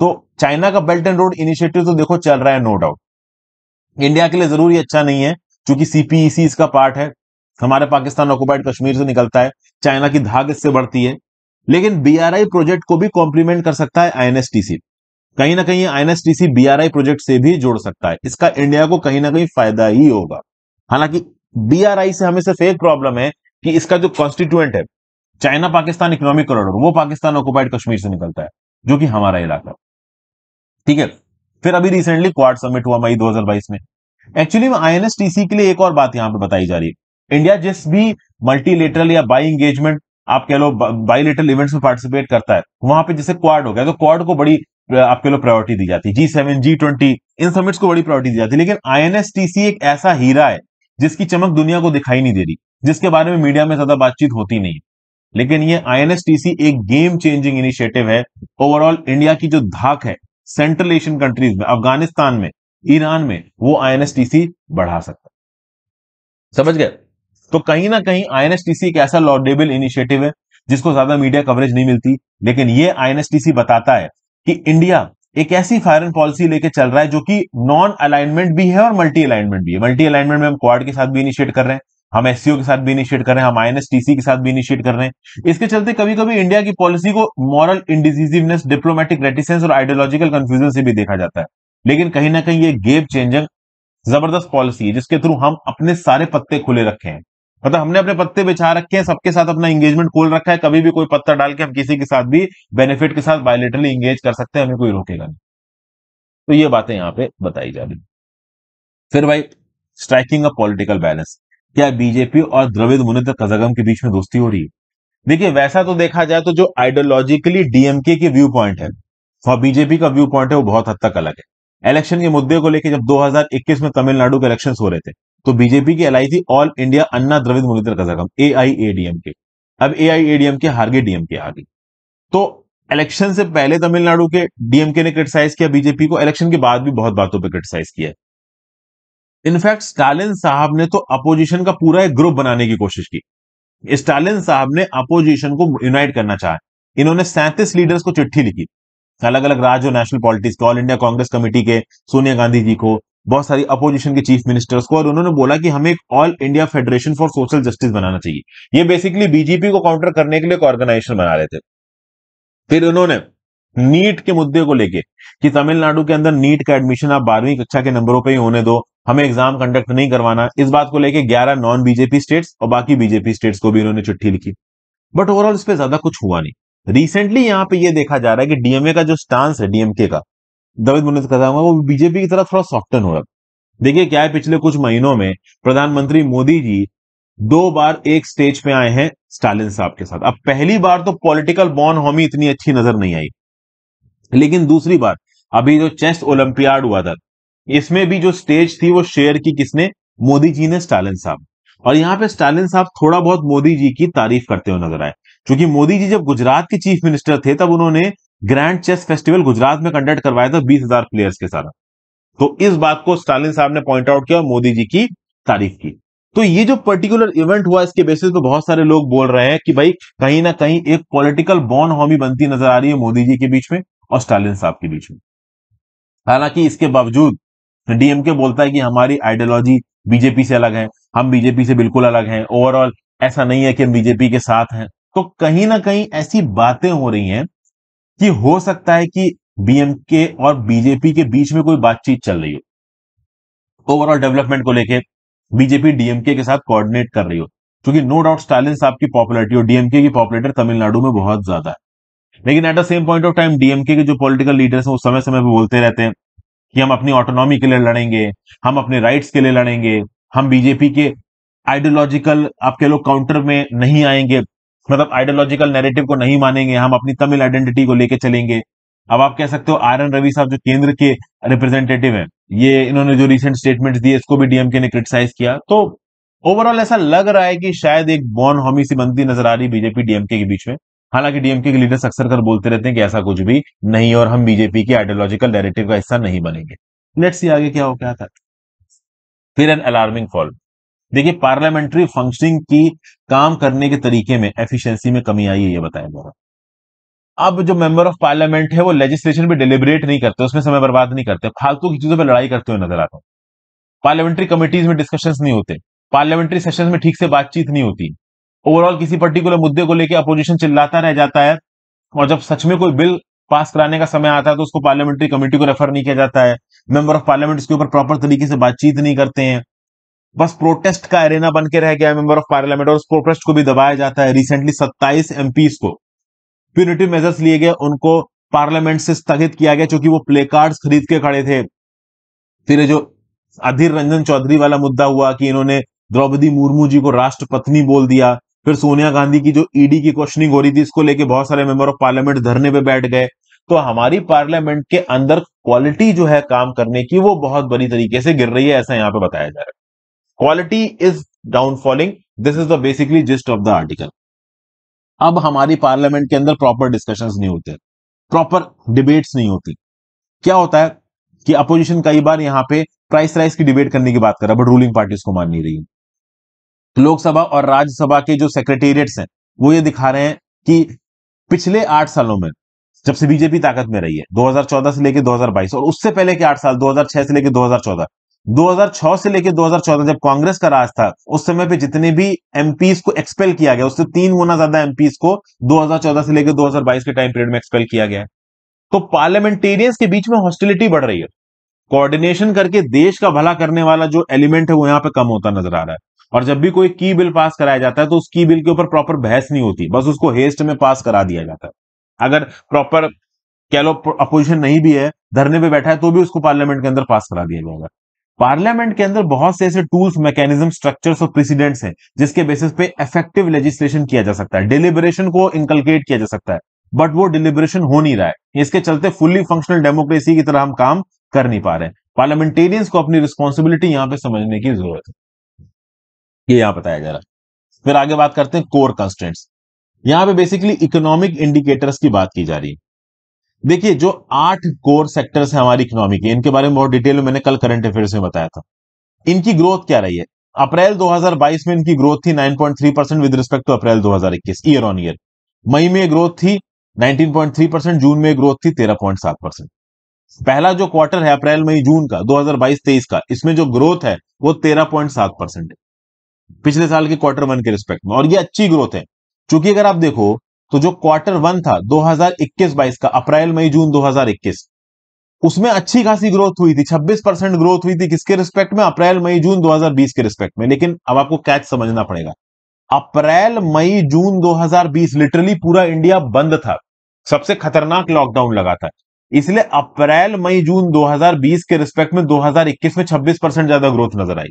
तो चाइना का बेल्ट एंड रोड इनिशिएटिव तो देखो चल रहा है नो डाउट इंडिया के लिए जरूर ये अच्छा नहीं है क्योंकि सीपीईसी e इसका पार्ट है हमारे पाकिस्तान ऑक्युपाइड कश्मीर से निकलता है चाइना की धाग इससे बढ़ती है लेकिन बीआरआई प्रोजेक्ट को भी कॉम्प्लीमेंट कर सकता है आईएनएसटीसी कहीं ना कहीं आईएनएसटीसी बीआरआई प्रोजेक्ट से भी जोड़ सकता है इसका इंडिया को कहीं ना कहीं फायदा ही होगा हालांकि बीआरआई से हमें सिर्फ एक प्रॉब्लम है कि इसका जो कॉन्स्टिट्यूएंट है चाइना पाकिस्तान इकोनॉमिक कॉरिडोर वो पाकिस्तान ऑक्युपाइड कश्मीर से निकलता है जो कि हमारा इलाका ठीक है फिर अभी रिसेंटली क्वाड समिट हुआ मई 2022 में एक्चुअली में आईएनएसटीसी के लिए एक और बात यहां पर बताई जा रही है इंडिया जिस भी मल्टीलेटरल या बाई इंगेजमेंट आप कह लो बाईलेटरल इवेंट्स में पार्टिसिपेट करता है वहां पे जैसे क्वाड हो गया तो क्वाड को बड़ी आप कह लो प्रायोरिटी दी जाती है जी सेवन जी ट्वेंटी इन समिट्स को बड़ी प्रायोरिटी दी जाती है लेकिन आईएनएसटीसी एक ऐसा हीरा है जिसकी चमक दुनिया को दिखाई नहीं दे रही जिसके बारे में मीडिया में ज्यादा बातचीत होती नहीं लेकिन ये आई एक गेम चेंजिंग इनिशिएटिव है ओवरऑल इंडिया की जो धाक है सेंट्रल एशियन कंट्रीज में अफगानिस्तान में ईरान में वो आई बढ़ा सकता है समझ गए तो कहीं ना कहीं आईएनएसटीसी एक ऐसा लॉडेबल इनिशिएटिव है जिसको ज्यादा मीडिया कवरेज नहीं मिलती लेकिन ये आई बताता है कि इंडिया एक ऐसी फॉरन पॉलिसी लेके चल रहा है जो कि नॉन अलाइनमेंट भी है और मल्टी अलाइनमेंट भी है मल्टी अलाइनमेंट में हम क्वाड के साथ भी इनिशिएट कर रहे हैं हम एस के साथ भी इनिशिएट कर रहे हैं हम आई के साथ भी इनिशिएट कर रहे हैं इसके चलते कभी कभी इंडिया की पॉलिसी को मॉरल इंडिजिजिवनेस डिप्लोमेटिक रेटिसेंस और आइडियोलॉजिकल कंफ्यूजन से भी देखा जाता है लेकिन कहीं ना कहीं ये गेम चेंजर जबरदस्त पॉलिसी है जिसके थ्रू हम अपने सारे पत्ते खुले रखे हैं मतलब हमने अपने पत्ते बिछा रखे हैं सबके साथ अपना एंगेजमेंट खोल रखा है कभी भी कोई पत्ता डाल के हम किसी के साथ भी बेनिफिट के साथ बायोलेटरली एंगेज कर सकते हैं हमें कोई रोकेगा नहीं तो ये बातें यहाँ पे बताई जा रही फिर भाई स्ट्राइकिंग अ पॉलिटिकल बैलेंस क्या बीजेपी और द्रविद मुनित तो कजगम के बीच में दोस्ती हो रही है देखिए वैसा तो देखा जाए तो जो आइडियोलॉजिकली डीएमके के व्यू पॉइंट है और बीजेपी का व्यू पॉइंट है वो बहुत हद तक अलग है इलेक्शन के मुद्दे को लेकर जब 2021 में तमिलनाडु के इलेक्शन हो रहे थे तो बीजेपी की एलआई थी all India Anna Dravida Munnetra Kazhagam A I A DM K अब ए आई ए डीएम के हार गए डीएम के हार गई तो इलेक्शन से पहले तमिलनाडु के डीएमके ने क्रिटिसाइज किया बीजेपी को इलेक्शन के बाद भी बहुत बातों पर क्रिटिसाइज किया इनफैक्ट स्टालिन साहब ने तो अपोजिशन का पूरा एक ग्रुप बनाने की कोशिश की स्टालिन साहब ने अपोजिशन को यूनाइट करना चाहा इन्होंने सैंतीस लीडर्स को चिट्ठी लिखी अलग अलग राज्य और नेशनल पॉलिटिक्स को ऑल इंडिया कांग्रेस कमेटी के सोनिया गांधी जी को बहुत सारी अपोजिशन के चीफ मिनिस्टर्स को और उन्होंने बोला कि हमें एक all India federation for social justice बनाना चाहिए ये बेसिकली बीजेपी को काउंटर करने के लिए एक ऑर्गेनाइजेशन बना रहे थे फिर उन्होंने नीट के मुद्दे को लेके कि तमिलनाडु के अंदर नीट का एडमिशन आप बारहवीं कक्षा के नंबरों पे ही होने दो हमें एग्जाम कंडक्ट नहीं करवाना इस बात को लेके 11 नॉन बीजेपी स्टेट्स और बाकी बीजेपी स्टेट्स को भी उन्होंने चिट्ठी लिखी बट ओवरऑल इस पर ज्यादा कुछ हुआ नहीं रिसेंटली यहाँ पे ये देखा जा रहा है कि डीएमए का जो स्टांस है डीएमके का दवित मुन्नत का वो बीजेपी की तरफ थोड़ा सॉफ्टन हो रहा देखिए क्या है पिछले कुछ महीनों में प्रधानमंत्री मोदी जी दो बार एक स्टेज पे आए हैं स्टालिन साहब के साथ अब पहली बार तो पॉलिटिकल बॉन होमी इतनी अच्छी नजर नहीं आई लेकिन दूसरी बार अभी जो चेस ओलंपियाड हुआ था इसमें भी जो स्टेज थी वो शेयर की किसने मोदी जी ने स्टालिन साहब और यहाँ पे स्टालिन साहब थोड़ा बहुत मोदी जी की तारीफ करते हुए नजर आए क्योंकि मोदी जी जब गुजरात के चीफ मिनिस्टर थे तब उन्होंने ग्रैंड चेस फेस्टिवल गुजरात में कंडक्ट करवाया था बीस हजार प्लेयर्स के साथ तो इस बात को स्टालिन साहब ने पॉइंट आउट किया और मोदी जी की तारीफ की तो ये जो पर्टिकुलर इवेंट हुआ इसके बेसिस पे बहुत सारे लोग बोल रहे हैं कि भाई कहीं ना कहीं एक पॉलिटिकल बॉन हॉमी बनती नजर आ रही है मोदी जी के बीच में और स्टालिन साहब के बीच में हालांकि इसके बावजूद डीएमके बोलता है कि हमारी आइडियोलॉजी बीजेपी से अलग है हम बीजेपी से बिल्कुल अलग हैं ओवरऑल ऐसा नहीं है कि हम बीजेपी के साथ हैं तो कहीं ना कहीं ऐसी बातें हो रही हैं कि हो सकता है कि बीएमके और बीजेपी के बीच में कोई बातचीत चल रही हो ओवरऑल डेवलपमेंट को लेके बीजेपी डीएमके के साथ कोऑर्डिनेट कर रही हो क्योंकि नो डाउट स्टालिन साहब की पॉपुलरिटी और डीएमके की पॉपुलरिटी तमिलनाडु में बहुत ज्यादा है लेकिन at the same point of time DMK के जो पॉलिटिकल लीडर्स हैं वो समय समय पर बोलते रहते हैं कि हम अपनी ऑटोनॉमी के लिए लड़ेंगे हम अपने राइट्स के लिए लड़ेंगे हम बीजेपी के आइडियोलॉजिकल आपके लोग काउंटर में नहीं आएंगे मतलब आइडियोलॉजिकल नैरेटिव को नहीं मानेंगे हम अपनी तमिल आइडेंटिटी को लेके चलेंगे अब आप कह सकते हो आर एन रवि साहब जो केंद्र के रिप्रेजेंटेटिव हैं ये इन्होंने जो रिसेंट स्टेटमेंट्स दिए इसको भी डीएमके ने क्रिटिसाइज किया तो ओवरऑल ऐसा लग रहा है कि शायद एक बॉन हॉमी सी बनती नजर आ रही बीजेपी डीएमके के बीच में हालांकि डीएमके के लीडर्स अक्सर कर बोलते रहते हैं कि ऐसा कुछ भी नहीं और हम बीजेपी के आइडियोलॉजिकल डायरेटिव का हिस्सा नहीं बनेंगे लेट्स सी आगे क्या हो क्या था फिर एन अलार्मिंग फॉल देखिए पार्लियामेंट्री फंक्शनिंग की काम करने के तरीके में एफिशिएंसी में कमी आई है ये बताया जा रहा अब जो मेंबर ऑफ पार्लियामेंट है वो लेजिस्लेशन पे डिलिबरेट नहीं करते उसमें समय बर्बाद नहीं करते फालतू की चीजों पर लड़ाई करते हुए नजर आते पार्लियामेंट्री कमेटीज में डिस्कशन नहीं होते पार्लियामेंट्री सेशन में ठीक से बातचीत नहीं होती ओवरऑल किसी पर्टिकुलर मुद्दे को लेकर अपोजिशन चिल्लाता रह जाता है और जब सच में कोई बिल पास कराने का समय आता है तो उसको पार्लियामेंट्री कमेटी को रेफर नहीं किया जाता है मेंबर ऑफ पार्लियामेंट इसके ऊपर प्रॉपर तरीके से बातचीत नहीं करते हैं बस प्रोटेस्ट का एरेना बन के रह गया मेंबर ऑफ पार्लियामेंट और उस प्रोटेस्ट को भी दबाया जाता है रिसेंटली 27 एमपीज को प्यूनिटिव मेजर्स लिए गए उनको पार्लियामेंट से स्थगित किया गया क्योंकि वो प्ले कार्ड खरीद के खड़े थे फिर जो अधीर रंजन चौधरी वाला मुद्दा हुआ कि इन्होंने द्रौपदी मुर्मू जी को राष्ट्रपत्नी बोल दिया फिर सोनिया गांधी की जो ईडी की क्वेश्चनिंग हो रही थी इसको लेके बहुत सारे मेंबर ऑफ पार्लियामेंट धरने पे बैठ गए तो हमारी पार्लियामेंट के अंदर क्वालिटी जो है काम करने की वो बहुत बड़ी तरीके से गिर रही है ऐसा यहाँ पे बताया जा रहा है quality is downfalling this is the basically gist of the article अब हमारी पार्लियामेंट के अंदर प्रॉपर डिस्कशन नहीं होते प्रॉपर डिबेट्स नहीं होती क्या होता है कि अपोजिशन कई बार यहां पे प्राइस राइस की डिबेट करने की बात कर रहा है बट रूलिंग पार्टी उसको मान नहीं रही है लोकसभा और राज्यसभा के जो सेक्रेटेरिएट्स हैं वो ये दिखा रहे हैं कि पिछले आठ सालों में जब से बीजेपी ताकत में रही है 2014 से लेकर 2022 और उससे पहले के आठ साल 2006 से लेकर 2014 2006 से लेकर 2014 जब कांग्रेस का राज था उस समय पे जितने भी एमपीज को एक्सपेल किया गया उससे तीन गुना ज्यादा एमपीज को 2014 से लेकर 2022 के टाइम पीरियड में एक्सपेल किया गया तो पार्लियामेंटेरियंस के बीच में हॉस्टिलिटी बढ़ रही है कोऑर्डिनेशन करके देश का भला करने वाला जो एलिमेंट है वो यहाँ पे कम होता नजर आ रहा है और जब भी कोई की बिल पास कराया जाता है तो उस की बिल के ऊपर प्रॉपर बहस नहीं होती बस उसको हेस्ट में पास करा दिया जाता है अगर प्रॉपर कह लो अपोजिशन नहीं भी है धरने पे बैठा है तो भी उसको पार्लियामेंट के अंदर पास करा दिया जाएगा पार्लियामेंट के अंदर बहुत से ऐसे टूल्स मैकेनिज्म स्ट्रक्चर्स और प्रेसिडेंट्स हैं जिसके बेसिस पे इफेक्टिव लेजिस्लेशन किया जा सकता है डिलिबरेशन को इंकल्केट किया जा सकता है बट वो डिलिबरेशन हो नहीं रहा है इसके चलते फुल्ली फंक्शनल डेमोक्रेसी की तरह हम काम कर नहीं पा रहे हैं पार्लियामेंटेरियंस को अपनी रिस्पॉन्सिबिलिटी यहां पर समझने की जरूरत है ये यहां बताया जा रहा है फिर आगे बात करते हैं कोर कंस्टेंट्स यहां पे बेसिकली इकोनॉमिक इंडिकेटर्स की बात की जा रही है देखिए जो आठ कोर सेक्टर्स है हमारी इकोनॉमी के इनके बारे में बहुत डिटेल में मैंने कल करंट अफेयर्स में बताया था इनकी ग्रोथ क्या रही है अप्रैल 2022 में इनकी ग्रोथ थी 9.3 percent with respect to April 2021 year on year मई में ग्रोथ थी 19.3 परसेंट जून में ग्रोथ थी 13.7 परसेंट पहला जो क्वार्टर है अप्रैल मई जून का 2022-23 का इसमें जो ग्रोथ है वो 13.7 परसेंट है पिछले साल के क्वार्टर वन के रिस्पेक्ट में और ये अच्छी ग्रोथ है चूंकि अगर आप देखो तो जो क्वार्टर वन था 2021-22 का अप्रैल मई जून 2021 उसमें अच्छी खासी ग्रोथ हुई थी 26 परसेंट ग्रोथ हुई थी किसके रिस्पेक्ट में अप्रैल मई जून 2020 के रिस्पेक्ट में लेकिन अब आपको कैच समझना पड़ेगा अप्रैल मई जून 2020 लिटरली पूरा इंडिया बंद था सबसे खतरनाक लॉकडाउन लगा था इसलिए अप्रैल मई जून 2020 के रिस्पेक्ट में 2021 में 26 परसेंट ज्यादा ग्रोथ नजर आई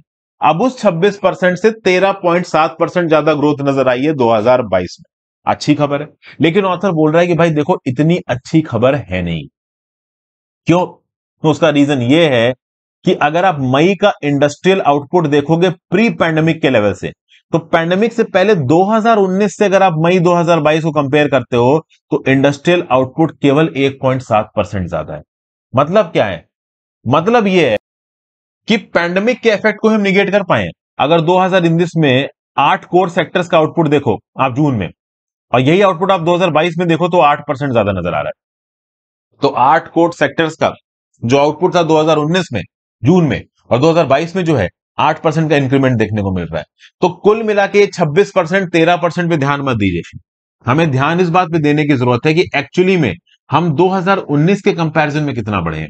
अब उस 26 परसेंट से 13.7 परसेंट ज्यादा ग्रोथ नजर आई है 2022 में अच्छी खबर है लेकिन ऑथर बोल रहा है कि भाई देखो इतनी अच्छी खबर है नहीं क्यों तो उसका रीजन ये है कि अगर आप मई का इंडस्ट्रियल आउटपुट देखोगे प्री पैंडेमिक के लेवल से तो पैंडेमिक से पहले 2019 से अगर आप मई 2022 को कंपेयर करते हो तो इंडस्ट्रियल आउटपुट केवल 1.7 परसेंट ज्यादा है मतलब क्या है मतलब यह है कि पैंडेमिक के इफेक्ट को हम निगेट कर पाए अगर दो में आठ कोर सेक्टर्स का आउटपुट देखो आप जून में और यही आउटपुट आप 2022 में देखो तो 8 परसेंट ज्यादा नजर आ रहा है तो आठ कोट सेक्टर्स का जो आउटपुट था 2019 में जून में और 2022 में जो है 8 परसेंट का इंक्रीमेंट देखने को मिल रहा है तो कुल मिला के छब्बीस परसेंट तेरह परसेंट पे ध्यान मत दीजिए हमें ध्यान इस बात पे देने की जरूरत है कि एक्चुअली में हम 2019 के कंपैरिजन में कितना बढ़े हैं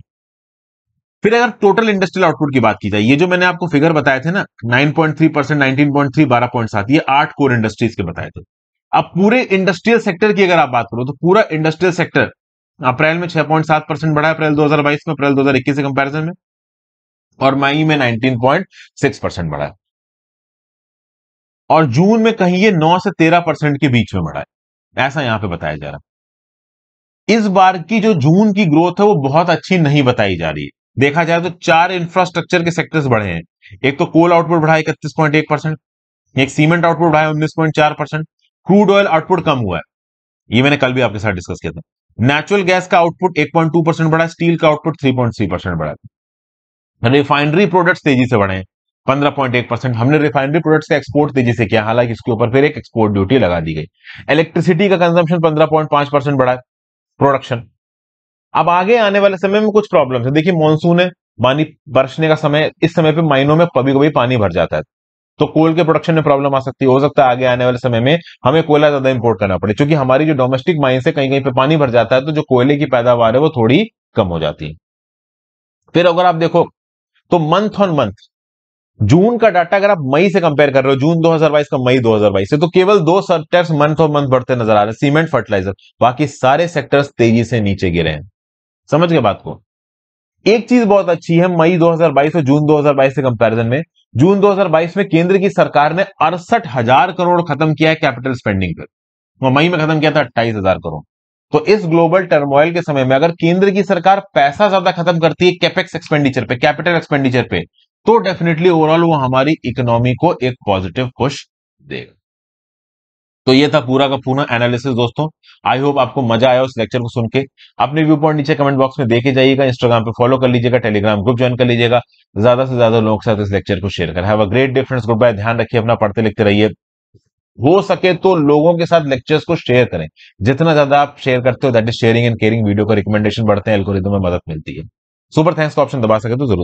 फिर अगर टोटल इंडस्ट्रियल आउटपुट की बात की जाए ये जो मैंने आपको फिगर बताए थे ना 9.3 परसेंट नाइनटीन पॉइंट थ्री बारह पॉइंट सात ये आठ कोर इंडस्ट्रीज के बताए थे अब पूरे इंडस्ट्रियल सेक्टर की अगर आप बात करो तो पूरा इंडस्ट्रियल सेक्टर अप्रैल में 6.7 परसेंट बढ़ा अप्रैल 2022 में अप्रैल 2021 के कंपैरिजन में और मई में 19.6 परसेंट बढ़ा है और जून में कहीं ये 9 से 13 परसेंट के बीच में बढ़ा है ऐसा यहां पे बताया जा रहा है इस बार की जो जून की ग्रोथ है वो बहुत अच्छी नहीं बताई जा रही देखा जाए तो चार इंफ्रास्ट्रक्चर के सेक्टर्स बढ़े हैं एक तो कोल आउटपुट बढ़ा इकतीस पॉइंट एक परसेंट एक सीमेंट आउटपुट बढ़ा है उन्नीस पॉइंट चार परसेंट क्रूड ऑयल आउटपुट कम हुआ है ये मैंने कल भी आपके साथ डिस्कस किया था नेचुरल गैस का आउटपुट 1.2 परसेंट बढ़ा स्टील का आउटपुट 3.3 परसेंट बढ़ा रिफाइनरी प्रोडक्ट्स तेजी से बढ़े पंद्रह पॉइंट एक परसेंट हमने रिफाइनरी प्रोडक्ट्स का एक्सपोर्ट तेजी से किया हालांकि इसके ऊपर फिर एक एक्सपोर्ट ड्यूटी लगा दी गई इलेक्ट्रिसिटी का कंजम्पन पंद्रह पॉइंट पांच परसेंट बढ़ा प्रोडक्शन अब आगे आने वाले समय में कुछ प्रॉब्लम है देखिए मानसून है पानी बरसने का समय इस समय पर माइनों में कभी कभी पानी भर जाता है तो कोल के प्रोडक्शन में प्रॉब्लम आ सकती है हो सकता है आगे आने वाले समय में हमें कोयला ज्यादा इंपोर्ट करना पड़े क्योंकि हमारी जो डोमेस्टिक माइन से कहीं कहीं पे पानी भर जाता है तो जो कोयले की पैदावार है वो थोड़ी कम हो जाती है फिर अगर आप देखो तो मंथ ऑन मंथ जून का डाटा अगर आप मई से कंपेयर कर रहे हो जून 2022 का मई 2022 से तो केवल दो सेक्टर्स मंथ और मंथ बढ़ते नजर आ रहे हैं सीमेंट फर्टिलाइजर बाकी सारे सेक्टर्स तेजी से नीचे गिरे हैं समझ गए बात को एक चीज बहुत अच्छी है मई 2022 और जून 2022 के कंपैरिजन में जून 2022 में केंद्र की सरकार ने अड़सठ हजार करोड़ खत्म किया है कैपिटल स्पेंडिंग पर मई में खत्म किया था अट्ठाईस हजार करोड़ तो इस ग्लोबल टर्मोइल के समय में अगर केंद्र की सरकार पैसा ज्यादा खत्म करती है कैपेक्स एक्सपेंडिचर पे कैपिटल एक्सपेंडिचर पे तो डेफिनेटली ओवरऑल वो हमारी इकोनॉमी को एक पॉजिटिव पुश देगा तो ये था पूरा का पूरा एनालिसिस दोस्तों आई होप आपको मजा आया उस लेक्चर को सुन के अपने व्यू पॉइंट नीचे कमेंट बॉक्स में देखे जाइएगा इंस्टाग्राम पे फॉलो कर लीजिएगा टेलीग्राम ग्रुप ज्वाइन कर लीजिएगा ज्यादा से ज्यादा लोगों के साथ इस लेक्चर को शेयर करें have a great difference goodbye ध्यान रखिए अपना पढ़ते लिखते रहिए हो सके तो लोगों के साथ लेक्चर्स को शेयर करें जितना ज्यादा आप शेयर करते हो that is sharing and caring video का रिकमेंडेशन बढ़ते हैं एल्गोरिदम में मदद मिलती है सुपर थैंक्स का ऑप्शन दबा सके तो जरूर